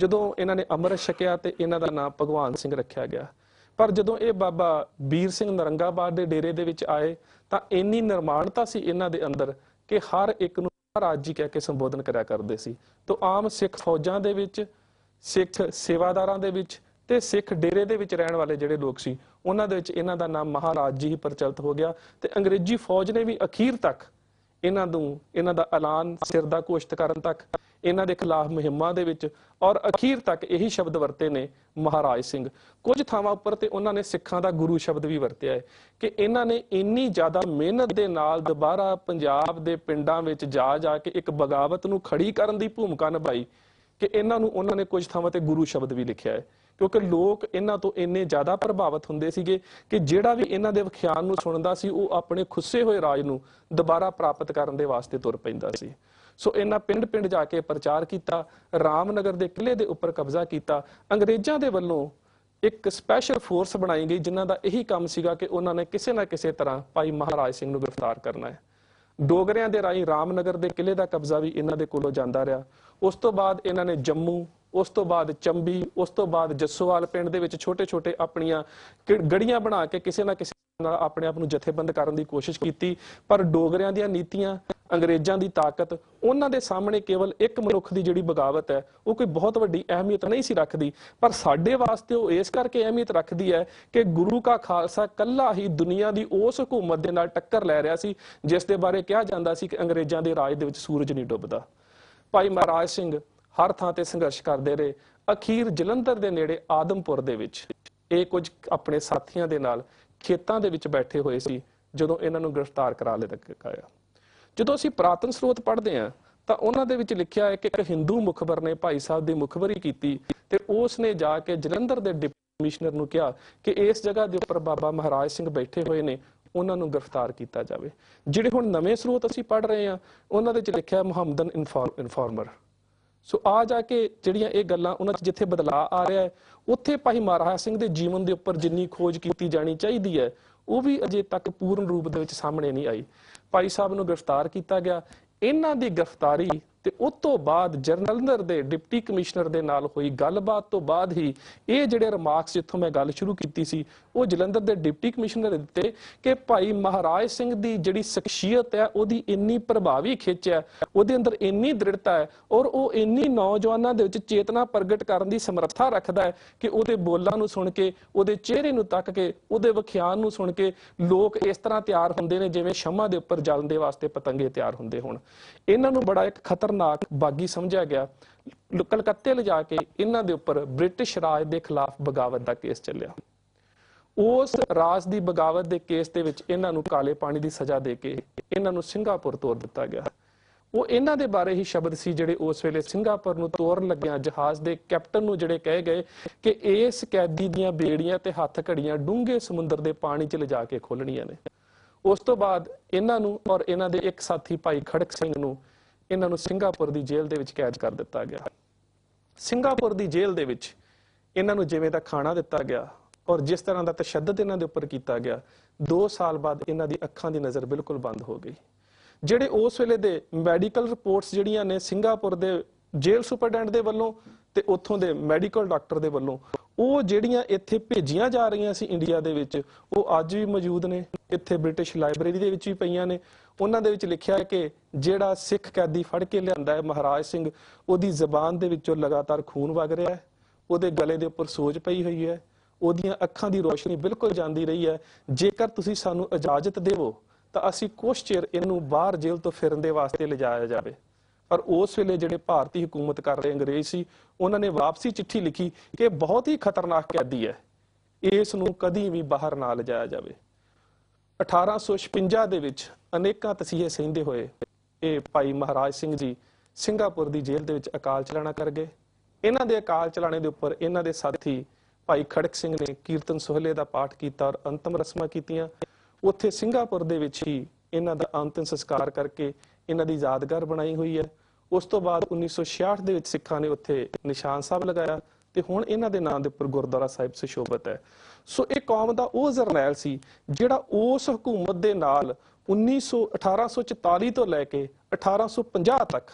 ਜਦੋਂ ਇਹਨਾਂ ਨੇ ਅੰਮ੍ਰਿਤ ਛਕਿਆ ਤੇ ਇਹਨਾਂ ਦਾ ਨਾਮ ਭਗਵਾਨ ਸਿੰਘ ਰੱਖਿਆ ਗਿਆ ਪਰ ਜਦੋਂ ਇਹ ਬਾਬਾ ਵੀਰ ਸਿੰਘ ਨਰੰਗਾਬਾਦ ਦੇ ਡੇਰੇ ਦੇ ਵਿੱਚ ਆਏ ਤਾਂ ਇੰਨੀ ਨਿਰਮਾਣਤਾ ਸੀ ਇਹਨਾਂ ਦੇ ਅੰਦਰ ਕਿ ਹਰ ਇੱਕ ਨੂੰ ਮਹਾਰਾਜ ਜੀ ਕਹਿ ਕੇ ਸੰਬੋਧਨ ਕਰਿਆ ਕਰਦੇ ਸੀ ਤੋਂ ਆਮ ਸਿੱਖ ਫੌਜਾਂ ਦੇ ਵਿੱਚ ਸਿੱਖ ਸੇਵਾਦਾਰਾਂ ਦੇ ਵਿੱਚ ਤੇ ਸਿੱਖ ਡੇਰੇ ਦੇ ਵਿੱਚ ਰਹਿਣ ਵਾਲੇ ਜਿਹੜੇ ਲੋਕ ਸੀ ਉਹਨਾਂ ਦੇ ਵਿੱਚ ਇਹਨਾਂ ਦਾ ਨਾਮ ਮਹਾਰਾਜ ਜੀ ਹੀ ਪ੍ਰਚਲਿਤ ਹੋ ਗਿਆ ਤੇ ਅੰਗਰੇਜ਼ੀ ਫੌਜ ਨੇ ਵੀ ਅਖੀਰ ਤੱਕ ਇਹਨਾਂ ਨੂੰ ਇਹਨਾਂ ਦਾ ਐਲਾਨ ਸਿਰ ਦਾ ਕੋਸ਼ਤ ਕਰਨ ਤੱਕ ਇਹਨਾਂ ਦੇ ਖਿਲਾਫ ਮੁਹਿੰਮਾਂ ਦੇ ਵਿੱਚ ਔਰ ਅਖੀਰ ਤੱਕ ਇਹੀ ਸ਼ਬਦ ਵਰਤੇ ਨੇ ਮਹਾਰਾਜ ਸਿੰਘ ਕੁਝ ਥਾਵਾਂ ਉੱਪਰ ਤੇ ਉਹਨਾਂ ਨੇ ਸਿੱਖਾਂ ਦਾ ਗੁਰੂ ਸ਼ਬਦ ਵੀ ਵਰਤਿਆ ਹੈ ਕਿ ਇਹਨਾਂ ਨੇ ਇੰਨੀ ਜ਼ਿਆਦਾ ਮਿਹਨਤ ਦੇ ਨਾਲ ਦੁਬਾਰਾ ਪੰਜਾਬ ਦੇ ਪਿੰਡਾਂ ਵਿੱਚ ਜਾ ਜਾ ਕੇ ਇੱਕ ਬਗਾਵਤ ਨੂੰ ਖੜੀ ਕਰਨ ਦੀ ਭੂਮਿਕਾ ਨਿਭਾਈ ਕਿ ਇਹਨਾਂ ਨੂੰ ਉਹਨਾਂ ਨੇ ਕੁਝ ਥਾਵਾਂ ਤੇ ਗੁਰੂ ਸ਼ਬਦ ਵੀ ਲਿਖਿਆ ਹੈ ਕਿਉਂਕਿ ਲੋਕ ਇਹਨਾਂ ਤੋਂ ਇੰਨੇ ਜ਼ਿਆਦਾ ਪ੍ਰਭਾਵਿਤ ਹੁੰਦੇ ਸੀਗੇ ਕਿ ਜਿਹੜਾ ਵੀ ਇਹਨਾਂ ਦੇ ਵਿਖਿਆਨ ਨੂੰ ਸੁਣਦਾ ਸੀ ਉਹ ਆਪਣੇ ਖੁੱਸੇ ਹੋਏ ਰਾਜ ਨੂੰ ਦੁਬਾਰਾ ਪ੍ਰਾਪਤ ਕਰਨ ਦੇ ਵਾਸਤੇ ਤੁਰ ਪੈਂਦਾ ਸੀ ਸੋ ਇਹਨਾਂ ਪਿੰਡ-ਪਿੰਡ ਜਾ ਕੇ ਪ੍ਰਚਾਰ ਕੀਤਾ ਰਾਮਨਗਰ ਦੇ ਕਿਲੇ ਦੇ ਉੱਪਰ ਕਬਜ਼ਾ ਕੀਤਾ ਅੰਗਰੇਜ਼ਾਂ ਦੇ ਵੱਲੋਂ ਇੱਕ ਸਪੈਸ਼ਲ ਫੋਰਸ ਬਣਾਈ ਗਈ ਜਿਨ੍ਹਾਂ ਦਾ ਇਹੀ ਕੰਮ ਸੀਗਾ ਕਿ ਉਹਨਾਂ ਨੇ ਕਿਸੇ ਨਾ ਕਿਸੇ ਤਰ੍ਹਾਂ ਭਾਈ ਮਹਾਰਾਜ ਸਿੰਘ ਨੂੰ ਗ੍ਰਿਫਤਾਰ ਕਰਨਾ ਹੈ ਡੋਗਰਿਆਂ ਦੇ ਰਾਈ ਰਾਮਨਗਰ ਦੇ ਕਿਲੇ ਦਾ ਕਬਜ਼ਾ ਵੀ ਇਹਨਾਂ ਦੇ ਕੋਲੋਂ ਜਾਂਦਾ ਰਿਹਾ ਉਸ ਤੋਂ ਬਾਅਦ ਇਹਨਾਂ ਨੇ ਜੰਮੂ ਉਸ ਤੋਂ ਬਾਅਦ ਚੰਬੀ ਉਸ ਤੋਂ ਬਾਅਦ ਜੱਸੋਵਾਲ ਪਿੰਡ ਦੇ ਵਿੱਚ ਛੋਟੇ-ਛੋਟੇ ਆਪਣੀਆਂ ਗੜੀਆਂ ਬਣਾ ਕੇ ਕਿਸੇ ਨਾ ਕਿਸੇ ਨਾਲ ਆਪਣੇ ਆਪ ਨੂੰ ਜਥੇਬੰਦ ਕਰਨ ਦੀ ਕੋਸ਼ਿਸ਼ ਕੀਤੀ ਪਰ ਡੋਗਰਿਆਂ ਦੀਆਂ ਨੀਤੀਆਂ ਅੰਗਰੇਜ਼ਾਂ ਦੀ ਤਾਕਤ ਉਹਨਾਂ ਦੇ ਸਾਹਮਣੇ ਕੇਵਲ ਇੱਕ ਮਨੁੱਖ ਦੀ ਜਿਹੜੀ ਬਗਾਵਤ ਹੈ ਉਹ ਕੋਈ ਬਹੁਤ ਵੱਡੀ ਅਹਿਮੀਅਤ ਨਹੀਂ ਸੀ ਰੱਖਦੀ ਪਰ ਸਾਡੇ ਵਾਸਤੇ ਉਹ ਇਸ ਕਰਕੇ ਅਹਿਮੀਅਤ ਰੱਖਦੀ ਹੈ ਕਿ ਗੁਰੂ ਕਾ ਖਾਲਸਾ ਕੱਲਾ ਹੀ ਦੁਨੀਆ ਦੀ ਉਸ ਹਕੂਮਤ ਦੇ ਨਾਲ ਟੱਕਰ ਲੈ ਰਿਹਾ ਸੀ ਜਿਸ ਦੇ ਬਾਰੇ ਕਿਹਾ ਜਾਂਦਾ ਸੀ ਕਿ ਅੰਗਰੇਜ਼ਾਂ ਦੇ ਰਾਜ ਦੇ ਵਿੱਚ ਸੂਰਜ ਨਹੀਂ ਡੁੱਬਦਾ ਭਾਈ ਮਹਾਰਾਜ ਸਿੰਘ ਹਰ ਥਾਂ ਤੇ ਸੰਘਰਸ਼ ਕਰਦੇ ਰਹੇ ਅਖੀਰ ਜਲੰਧਰ ਦੇ ਨੇੜੇ ਆਦਮਪੁਰ ਦੇ ਵਿੱਚ ਇਹ ਕੁਝ ਆਪਣੇ ਸਾਥੀਆਂ ਦੇ ਨਾਲ ਖੇਤਾਂ ਦੇ ਵਿੱਚ ਬੈਠੇ ਹੋਏ ਸੀ ਜਦੋਂ ਇਹਨਾਂ ਨੂੰ ਗ੍ਰਿਫਤਾਰ ਕਰਾ ਲਿਆ ਗਿਆ ਜਦੋਂ ਅਸੀਂ ਪ੍ਰਾਤਨ ਸਰੋਤ ਪੜ੍ਹਦੇ ਆ ਤਾਂ ਉਹਨਾਂ ਦੇ ਵਿੱਚ ਲਿਖਿਆ ਹੈ ਕਿ ਇੱਕ ਹਿੰਦੂ ਮੁਖਬਰ ਨੇ ਭਾਈ ਸਾਹਿਬ ਦੀ ਮੁਖਬਰੀ ਕੀਤੀ ਤੇ ਉਸ ਨੇ ਜਾ ਕੇ ਜਲੰਧਰ ਦੇ ਡਿਪਟੀ ਕਮਿਸ਼ਨਰ ਨੂੰ ਕਿਹਾ ਕਿ ਇਸ ਜਗ੍ਹਾ ਦੇ ਉੱਪਰ ਬਾਬਾ ਮਹਾਰਾਜ ਸਿੰਘ ਬੈਠੇ ਹੋਏ ਨੇ ਉਹਨਾਂ ਨੂੰ ਗ੍ਰਿਫਤਾਰ ਕੀਤਾ ਜਾਵੇ ਜਿਹੜੇ ਹੁਣ ਨਵੇਂ ਸਰੋਤ ਅਸੀਂ ਪੜ੍ਹ ਰਹੇ ਹਾਂ ਉਹਨਾਂ ਦੇ ਵਿੱਚ ਲਿਖਿਆ ਮੁਹੰਮਦਨ ਇਨਫਾਰਮਰ ਸੋ ਆ ਜਾ ਕੇ ਜਿਹੜੀਆਂ ਇਹ ਗੱਲਾਂ ਉਹਨਾਂ 'ਚ ਜਿੱਥੇ ਬਦਲਾਅ ਆ ਰਿਹਾ ਹੈ ਉੱਥੇ ਭਾਈ ਮਹਾਰਾਜ ਸਿੰਘ ਦੇ ਜੀਵਨ ਦੇ ਉੱਪਰ ਜਿੰਨੀ ਖੋਜ ਕੀਤੀ ਜਾਣੀ ਚਾਹੀਦੀ ਹੈ ਉਹ ਵੀ ਅਜੇ ਤੱਕ ਪੂਰਨ ਰੂਪ ਦੇ ਵਿੱਚ ਸਾਹਮਣੇ ਨਹੀਂ ਆਈ ਭਾਈ ਸਾਹਿਬ ਨੂੰ ਗ੍ਰਿਫਤਾਰ ਕੀਤਾ ਗਿਆ ਇਹਨਾਂ ਦੀ ਗ੍ਰਿਫਤਾਰੀ ਤੇ ਉਸ ਤੋਂ ਬਾਅਦ ਜਰਨਲਨਰ ਦੇ ਡਿਪਟੀ ਕਮਿਸ਼ਨਰ ਦੇ ਨਾਲ ਹੋਈ ਗੱਲਬਾਤ ਤੋਂ ਬਾਅਦ ਹੀ ਇਹ ਜਿਹੜੇ ਰਿਮਾਰਕਸ ਜਿੱਥੋਂ ਮੈਂ ਗੱਲ ਸ਼ੁਰੂ ਕੀਤੀ ਸੀ ਉਹ ਜਲੰਧਰ ਦੇ ਡਿਪਟੀ ਕਮਿਸ਼ਨਰ ਦਿੱਤੇ ਕਿ ਭਾਈ ਮਹਾਰਾਜ ਸਿੰਘ ਦੀ ਜਿਹੜੀ ਸ਼ਖਸੀਅਤ ਹੈ ਉਹਦੀ ਇੰਨੀ ਪ੍ਰਭਾਵੀ ਖਿੱਚ ਹੈ ਉਹਦੇ ਅੰਦਰ ਇੰਨੀ ਦ੍ਰਿੜਤਾ ਹੈ ਔਰ ਉਹ ਇੰਨੀ ਨੌਜਵਾਨਾਂ ਦੇ ਵਿੱਚ ਚੇਤਨਾ ਪ੍ਰਗਟ ਕਰਨ ਦੀ ਸਮਰੱਥਾ ਰੱਖਦਾ ਹੈ ਕਿ ਉਹਦੇ ਬੋਲਾਂ ਨੂੰ ਸੁਣ ਕੇ ਉਹਦੇ ਚਿਹਰੇ ਨੂੰ ਤੱਕ ਕੇ ਉਹਦੇ ਵਿਖਿਆਨ ਨੂੰ ਸੁਣ ਕੇ ਲੋਕ ਇਸ ਤਰ੍ਹਾਂ ਤਿਆਰ ਹੁੰਦੇ ਨੇ ਜਿਵੇਂ ਸ਼ਮਾ ਦੇ ਉੱਪਰ ਜਲਣ ਦੇ ਵਾਸਤੇ ਪਤੰਗੇ ਤਿਆਰ ਹੁੰਦੇ ਹੋਣ ਇਹਨਾਂ ਨੂੰ ਬੜਾ ਇੱਕ ਖਤਰ ਖਤਰਨਾਕ ਬਾਗੀ ਸਮਝਿਆ ਗਿਆ ਕਲਕੱਤੇ ਲਿਜਾ ਕੇ ਇਹਨਾਂ ਦੇ ਉੱਪਰ ਬ੍ਰਿਟਿਸ਼ ਰਾਜ ਦੇ ਖਿਲਾਫ ਬਗਾਵਤ ਦਾ ਕੇਸ ਚੱਲਿਆ ਉਸ ਰਾਜ ਦੀ ਬਗਾਵਤ ਦੇ ਕੇਸ ਦੇ ਵਿੱਚ ਇਹਨਾਂ ਨੂੰ ਕਾਲੇ ਪਾਣੀ ਦੀ ਸਜ਼ਾ ਦੇ ਕੇ ਇਹਨਾਂ ਨੂੰ ਸਿੰਗਾਪੁਰ ਤੋਰ ਦਿੱਤਾ ਗਿਆ ਉਹ ਇਹਨਾਂ ਦੇ ਬਾਰੇ ਹੀ ਸ਼ਬਦ ਸੀ ਜਿਹੜੇ ਉਸ ਵੇਲੇ ਸਿੰਗਾਪੁਰ ਨੂੰ ਤੋਰਨ ਲੱਗਿਆ ਜਹਾਜ਼ ਦੇ ਕੈਪਟਨ ਨੂੰ ਜਿਹੜੇ ਕਹੇ ਗਏ ਕਿ ਇਸ ਕੈਦੀ ਦੀਆਂ ਬੇੜੀਆਂ ਤੇ ਹੱਥ ਘੜੀਆਂ ਡੂੰਘੇ ਸਮੁੰਦਰ ਦੇ ਪਾਣੀ 'ਚ ਲਿਜਾ ਕੇ ਖੋਲਣੀਆਂ ਨੇ ਉਸ ਤੋਂ ਬਾਅਦ ਇਹਨਾਂ ਨੂੰ ਔਰ ਇਹਨਾਂ ਦੇ ਇੱਕ ਸਾਥੀ ਭਾਈ ਖੜਕ ਸਿੰਘ ਨੂੰ ਇਹਨਾਂ ਨੂੰ ਸਿੰਗਾਪੁਰ ਦੀ ਜੇਲ੍ਹ ਦੇ ਵਿੱਚ ਕੈਦ ਕਰ ਦਿੱਤਾ ਗਿਆ ਸਿੰਗਾਪੁਰ ਦੀ ਜੇਲ੍ਹ ਦੇ ਵਿੱਚ ਇਹਨਾਂ ਨੂੰ ਜਿਵੇਂ ਦਾ ਖਾਣਾ ਦਿੱਤਾ ਗਿਆ ਔਰ ਜਿਸ ਤਰ੍ਹਾਂ ਦਾ ਤਸ਼ੱਦਦ ਇਹਨਾਂ ਦੇ ਉੱਪਰ ਕੀਤਾ ਗਿਆ 2 ਸਾਲ ਬਾਅਦ ਇਹਨਾਂ ਦੀ ਅੱਖਾਂ ਦੀ ਨਜ਼ਰ ਬਿਲਕੁਲ ਬੰਦ ਹੋ ਗਈ ਜਿਹੜੇ ਉਸ ਵੇਲੇ ਦੇ ਮੈਡੀਕਲ ਰਿਪੋਰਟਸ ਜਿਹੜੀਆਂ ਨੇ ਸਿੰਗਾਪੁਰ ਦੇ ਜੇਲ੍ਹ ਸੁਪਰਡੈਂਟ ਦੇ ਵੱਲੋਂ ਤੇ ਉੱਥੋਂ ਦੇ ਮੈਡੀਕਲ ਡਾਕਟਰ ਦੇ ਵੱਲੋਂ ਉਹ ਜਿਹੜੀਆਂ ਇੱਥੇ ਭੇਜੀਆਂ ਜਾ ਰਹੀਆਂ ਸੀ ਇੰਡੀਆ ਦੇ ਵਿੱਚ ਉਹ ਅੱਜ ਵੀ ਮੌਜੂਦ ਨੇ ਇੱਥੇ ਬ੍ਰਿਟਿਸ਼ ਲਾਇਬ੍ਰੇਰੀ ਦੇ ਵਿੱਚ ਵੀ ਪਈਆਂ ਨੇ ਉਹਨਾਂ ਦੇ ਵਿੱਚ ਲਿਖਿਆ ਹੈ ਕਿ ਜਿਹੜਾ ਸਿੱਖ ਕੈਦੀ ਫੜ ਕੇ ਲਿਆਂਦਾ ਹੈ ਮਹਾਰਾਜ ਸਿੰਘ ਉਹਦੀ ਜ਼ਬਾਨ ਦੇ ਵਿੱਚੋਂ ਲਗਾਤਾਰ ਖੂਨ ਵਗ ਰਿਹਾ ਹੈ ਉਹਦੇ ਗਲੇ ਦੇ ਉੱਪਰ ਸੋਜ ਪਈ ਹੋਈ ਹੈ ਉਹਦੀਆਂ ਅੱਖਾਂ ਦੀ ਰੋਸ਼ਨੀ ਬਿਲਕੁਲ ਜਾਂਦੀ ਰਹੀ ਹੈ ਜੇਕਰ ਤੁਸੀਂ ਸਾਨੂੰ ਇਜਾਜ਼ਤ ਦੇਵੋ ਤਾਂ ਅਸੀਂ ਕੁਝ ਚਿਰ ਇਹਨੂੰ ਬਾਹਰ ਜੇਲ੍ਹ ਤੋਂ ਫਿਰਨ ਦੇ ਵਾਸਤੇ ਲਿਜਾਇਆ ਜਾਵੇ ਪਰ ਉਸ ਵੇਲੇ ਜਿਹੜੇ ਭਾਰਤੀ ਹਕੂਮਤ ਕਰ ਰਹੇ ਅੰਗਰੇਜ਼ ਸੀ ਉਹਨਾਂ ਨੇ ਵਾਪਸੀ ਚਿੱਠੀ ਲਿਖੀ ਕਿ ਬਹੁਤ ਹੀ ਖਤਰਨਾਕ ਕੈਦੀ ਹੈ ਇਸ ਨੂੰ ਕਦੀ ਵੀ ਬਾਹਰ ਨਾ ਲਿਜਾਇਆ ਜਾਵੇ 1856 ਦੇ ਵਿੱਚ ਅਨੇਕਾਂ ਤਸੀਹੇ ਸਹਿੰਦੇ ਹੋਏ ਇਹ ਭਾਈ ਮਹਾਰਾਜ ਸਿੰਘ ਜੀ ਸਿੰਗਾਪੁਰ ਦੀ ਜੇਲ੍ਹ ਦੇ ਵਿੱਚ ਅਕਾਲ ਚਲਾਣਾ ਕਰ ਗਏ ਇਹਨਾਂ ਦੇ ਅਕਾਲ ਚਲਾਣੇ ਦੇ ਉੱਪਰ ਇਹਨਾਂ ਦੇ ਸਾਥੀ ਭਾਈ ਖੜਕ ਸਿੰਘ ਨੇ ਕੀਰਤਨ ਸੋਹਲੇ ਦਾ ਪਾਠ ਕੀਤਾ ਔਰ ਅੰਤਮ ਰਸਮਾਂ ਕੀਤੀਆਂ ਉੱਥੇ ਸਿੰਗਾਪੁਰ ਦੇ ਵਿੱਚ ਹੀ ਇਹਨਾਂ ਦਾ ਅੰਤਿਮ ਸੰਸਕਾਰ ਕਰਕੇ ਇਹਨਾਂ ਦੀ ਯਾਦਗਾਰ ਬਣਾਈ ਹੋਈ ਹੈ ਉਸ ਤੋਂ ਬਾਅਦ 1966 ਦੇ ਵਿੱਚ ਸਿੱਖਾਂ ਨੇ ਉੱਥੇ ਨਿਸ਼ਾਨ ਸਾਹਿਬ ਲਗਾਇਆ ਤੇ ਹੁਣ ਇਹਨਾਂ ਦੇ ਨਾਂ ਦੇ ਉੱਪਰ ਗੁਰਦੁਆਰਾ ਸਾਹਿਬ ਸ਼ੋਭਤ ਹੈ ਸੋ ਇਹ ਕੌਮ ਦਾ ਉਹ ਜਰਨੈਲ ਸੀ ਜਿਹੜਾ ਉਸ ਹਕੂਮਤ ਦੇ ਨਾਲ 1900 1844 ਤੋਂ ਲੈ ਕੇ 1850 ਤੱਕ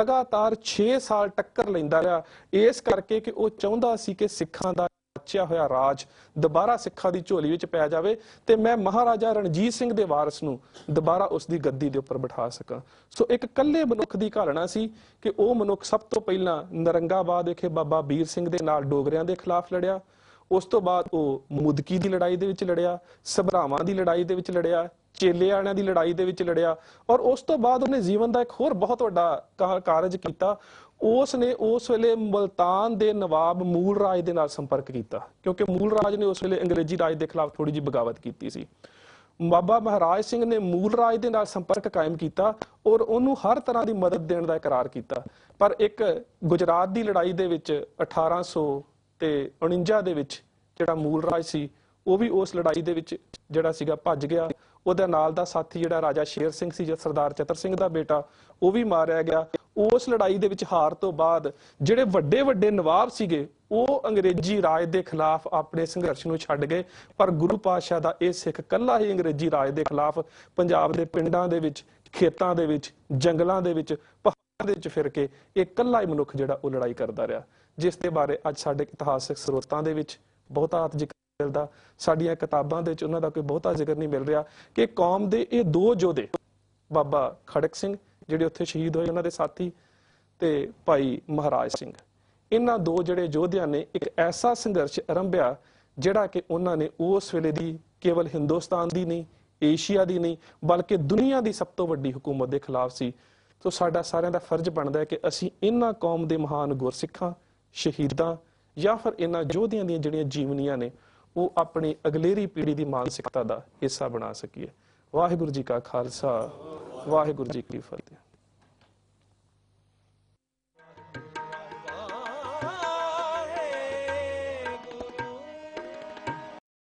ਲਗਾਤਾਰ 6 ਸਾਲ ਟੱਕਰ ਲੈਂਦਾ ਰਿਹਾ ਇਸ ਕਰਕੇ ਕਿ ਉਹ ਚਾਹੁੰਦਾ ਸੀ ਕਿ ਸਿੱਖਾਂ ਦਾ ਬਚਿਆ ਹੋਇਆ ਰਾਜ ਦੁਬਾਰਾ ਸਿੱਖਾਂ ਦੀ ਝੋਲੀ ਵਿੱਚ ਪੈ ਜਾਵੇ ਤੇ ਮੈਂ ਮਹਾਰਾਜਾ ਰਣਜੀਤ ਸਿੰਘ ਦੇ ਵਾਰਸ ਨੂੰ ਦੁਬਾਰਾ ਉਸ ਦੀ ਗੱਦੀ ਦੇ ਉੱਪਰ ਬਿਠਾ ਸਕਾਂ ਸੋ ਇੱਕ ਇਕੱਲੇ ਮਨੁੱਖ ਦੀ ਘਾਲਣਾ ਸੀ ਕਿ ਉਹ ਮਨੁੱਖ ਸਭ ਤੋਂ ਪਹਿਲਾਂ ਨਰੰਗਾਬਾਦ ਵਿਖੇ ਬਾਬਾ ਵੀਰ ਸਿੰਘ ਦੇ ਨਾਲ ਡੋਗਰਿਆਂ ਦੇ ਖਿਲਾਫ ਲੜਿਆ ਉਸ ਤੋਂ ਬਾਅਦ ਉਹ ਮੁਦਕੀ ਦੀ ਲੜਾਈ ਦੇ ਵਿੱਚ ਲੜਿਆ ਸਭਰਾਵਾਂ ਦੀ ਲੜਾਈ ਦੇ ਵਿੱਚ ਲੜਿਆ ਚੇਲੇ ਆਣਿਆਂ ਦੀ ਲੜਾਈ ਦੇ ਵਿੱਚ ਲੜਿਆ ਔਰ ਉਸ ਤੋਂ ਬਾਅਦ ਉਹਨੇ ਜੀਵਨ ਦਾ ਇੱਕ ਹੋਰ ਬਹੁਤ ਵੱਡਾ ਕਾਰਜ ਕੀਤਾ ਉਸ ਨੇ ਉਸ ਵੇਲੇ ਮਲਤਾਨ ਦੇ ਨਵਾਬ ਮੂਲ ਰਾਜ ਦੇ ਨਾਲ ਸੰਪਰਕ ਕੀਤਾ ਕਿਉਂਕਿ ਮੂਲ ਰਾਜ ਨੇ ਉਸ ਵੇਲੇ ਅੰਗਰੇਜ਼ੀ ਰਾਜ ਦੇ ਖਿਲਾਫ ਥੋੜੀ ਜੀ ਬਗਾਵਤ ਕੀਤੀ ਸੀ ਬਾਬਾ ਮਹਾਰਾਜ ਸਿੰਘ ਨੇ ਮੂਲ ਰਾਜ ਦੇ ਨਾਲ ਸੰਪਰਕ ਕਾਇਮ ਕੀਤਾ ਔਰ ਉਹਨੂੰ ਹਰ ਤਰ੍ਹਾਂ ਦੀ ਮਦਦ ਦੇਣ ਦਾ ਇਕਰਾਰ ਕੀਤਾ ਪਰ ਇੱਕ ਗੁਜਰਾਤ ਦੀ ਲੜਾਈ ਦੇ ਵਿੱਚ 1800 ਤੇ 49 ਦੇ ਵਿੱਚ ਜਿਹੜਾ ਮੂਲ ਰਾਜ ਸੀ ਉਹ ਵੀ ਉਸ ਲੜਾਈ ਦੇ ਵਿੱਚ ਜਿਹੜਾ ਸੀਗਾ ਭੱਜ ਗਿਆ ਉਹਦੇ ਨਾਲ ਦਾ ਸਾਥੀ ਜਿਹੜਾ ਰਾਜਾ ਸ਼ੇਰ ਸਿੰਘ ਸੀ ਜਾਂ ਸਰਦਾਰ ਚਤਰ ਸਿੰਘ ਦਾ ਬੇਟਾ ਉਹ ਵੀ ਮਾਰਿਆ ਗਿਆ ਉਸ ਲੜਾਈ ਦੇ ਵਿੱਚ ਹਾਰ ਤੋਂ ਬਾਅਦ ਜਿਹੜੇ ਵੱਡੇ ਵੱਡੇ ਨਵਾਬ ਸੀਗੇ ਉਹ ਅੰਗਰੇਜ਼ੀ ਰਾਜ ਦੇ ਖਿਲਾਫ ਆਪਣੇ ਸੰਘਰਸ਼ ਨੂੰ ਛੱਡ ਗਏ ਪਰ ਗੁਰੂ ਪਾਤਸ਼ਾਹ ਦਾ ਇਹ ਸਿੱਖ ਕੱਲਾ ਹੀ ਅੰਗਰੇਜ਼ੀ ਰਾਜ ਦੇ ਖਿਲਾਫ ਪੰਜਾਬ ਦੇ ਪਿੰਡਾਂ ਦੇ ਵਿੱਚ ਖੇਤਾਂ ਦੇ ਵਿੱਚ ਜੰਗਲਾਂ ਦੇ ਵਿੱਚ ਪਹਾੜਾਂ ਦੇ ਵਿੱਚ ਫਿਰ ਕੇ ਇਹ ਕੱਲਾ ਹੀ ਮਨੁੱਖ ਜਿਹੜਾ ਉਹ ਲੜਾਈ ਕਰਦਾ ਰਿਹਾ ਜਿਸ ਦੇ ਬਾਰੇ ਅੱਜ ਸਾਡੇ ਇਤਿਹਾਸਿਕ ਸਰੋਤਾਂ ਦੇ ਵਿੱਚ ਬਹੁਤਾ ਜ਼ਿਕਰ ਮਿਲਦਾ ਸਾਡੀਆਂ ਕਿਤਾਬਾਂ ਦੇ ਵਿੱਚ ਉਹਨਾਂ ਦਾ ਕੋਈ ਬਹੁਤਾ ਜ਼ਿਕਰ ਨਹੀਂ ਮਿਲ ਰਿਹਾ ਕਿ ਕੌਮ ਦੇ ਇਹ ਦੋ ਜੋਧੇ ਬਾਬਾ ਖੜਕ ਸਿੰਘ ਜਿਹੜੇ ਉੱਥੇ ਸ਼ਹੀਦ ਹੋਏ ਉਹਨਾਂ ਦੇ ਸਾਥੀ ਤੇ ਭਾਈ ਮਹਾਰਾਜ ਸਿੰਘ ਇਹਨਾਂ ਦੋ ਜਿਹੜੇ ਯੋਧਿਆਂ ਨੇ ਇੱਕ ਐਸਾ ਸੰਘਰਸ਼ ਆਰੰਭਿਆ ਜਿਹੜਾ ਕਿ ਉਹਨਾਂ ਨੇ ਉਸ ਵੇਲੇ ਦੀ ਕੇਵਲ ਹਿੰਦੁਸਤਾਨ ਦੀ ਨਹੀਂ ਏਸ਼ੀਆ ਦੀ ਨਹੀਂ ਬਲਕਿ ਦੁਨੀਆ ਦੀ ਸਭ ਤੋਂ ਵੱਡੀ ਹਕੂਮਤ ਦੇ ਖਿਲਾਫ ਸੀ ਸੋ ਸਾਡਾ ਸਾਰਿਆਂ ਦਾ ਫਰਜ਼ ਬਣਦਾ ਹੈ ਕਿ ਅਸੀਂ ਇਹਨਾਂ ਕੌਮ ਦੇ ਮਹਾਨ ਗੁਰਸਿੱਖਾਂ ਸ਼ਹੀਦਾਂ ਜਾਂ ਫਿਰ ਇਹਨਾਂ ਯੋਧਿਆਂ ਦੀਆਂ ਜਿਹੜੀਆਂ ਜੀਵਨੀਆਂ ਨੇ ਉਹ ਆਪਣੀ ਅਗਲੇਰੀ ਪੀੜ੍ਹੀ ਦੀ ਮਾਨਸਿਕਤਾ ਦਾ ਹਿੱਸਾ ਬਣਾ ਸਕੀਏ ਵਾਹਿਗੁਰੂ ਜੀ ਕਾ ਖਾਲਸਾ ਵਾਹਿਗੁਰੂ ਜੀ ਕੀ ਫਤਿਹ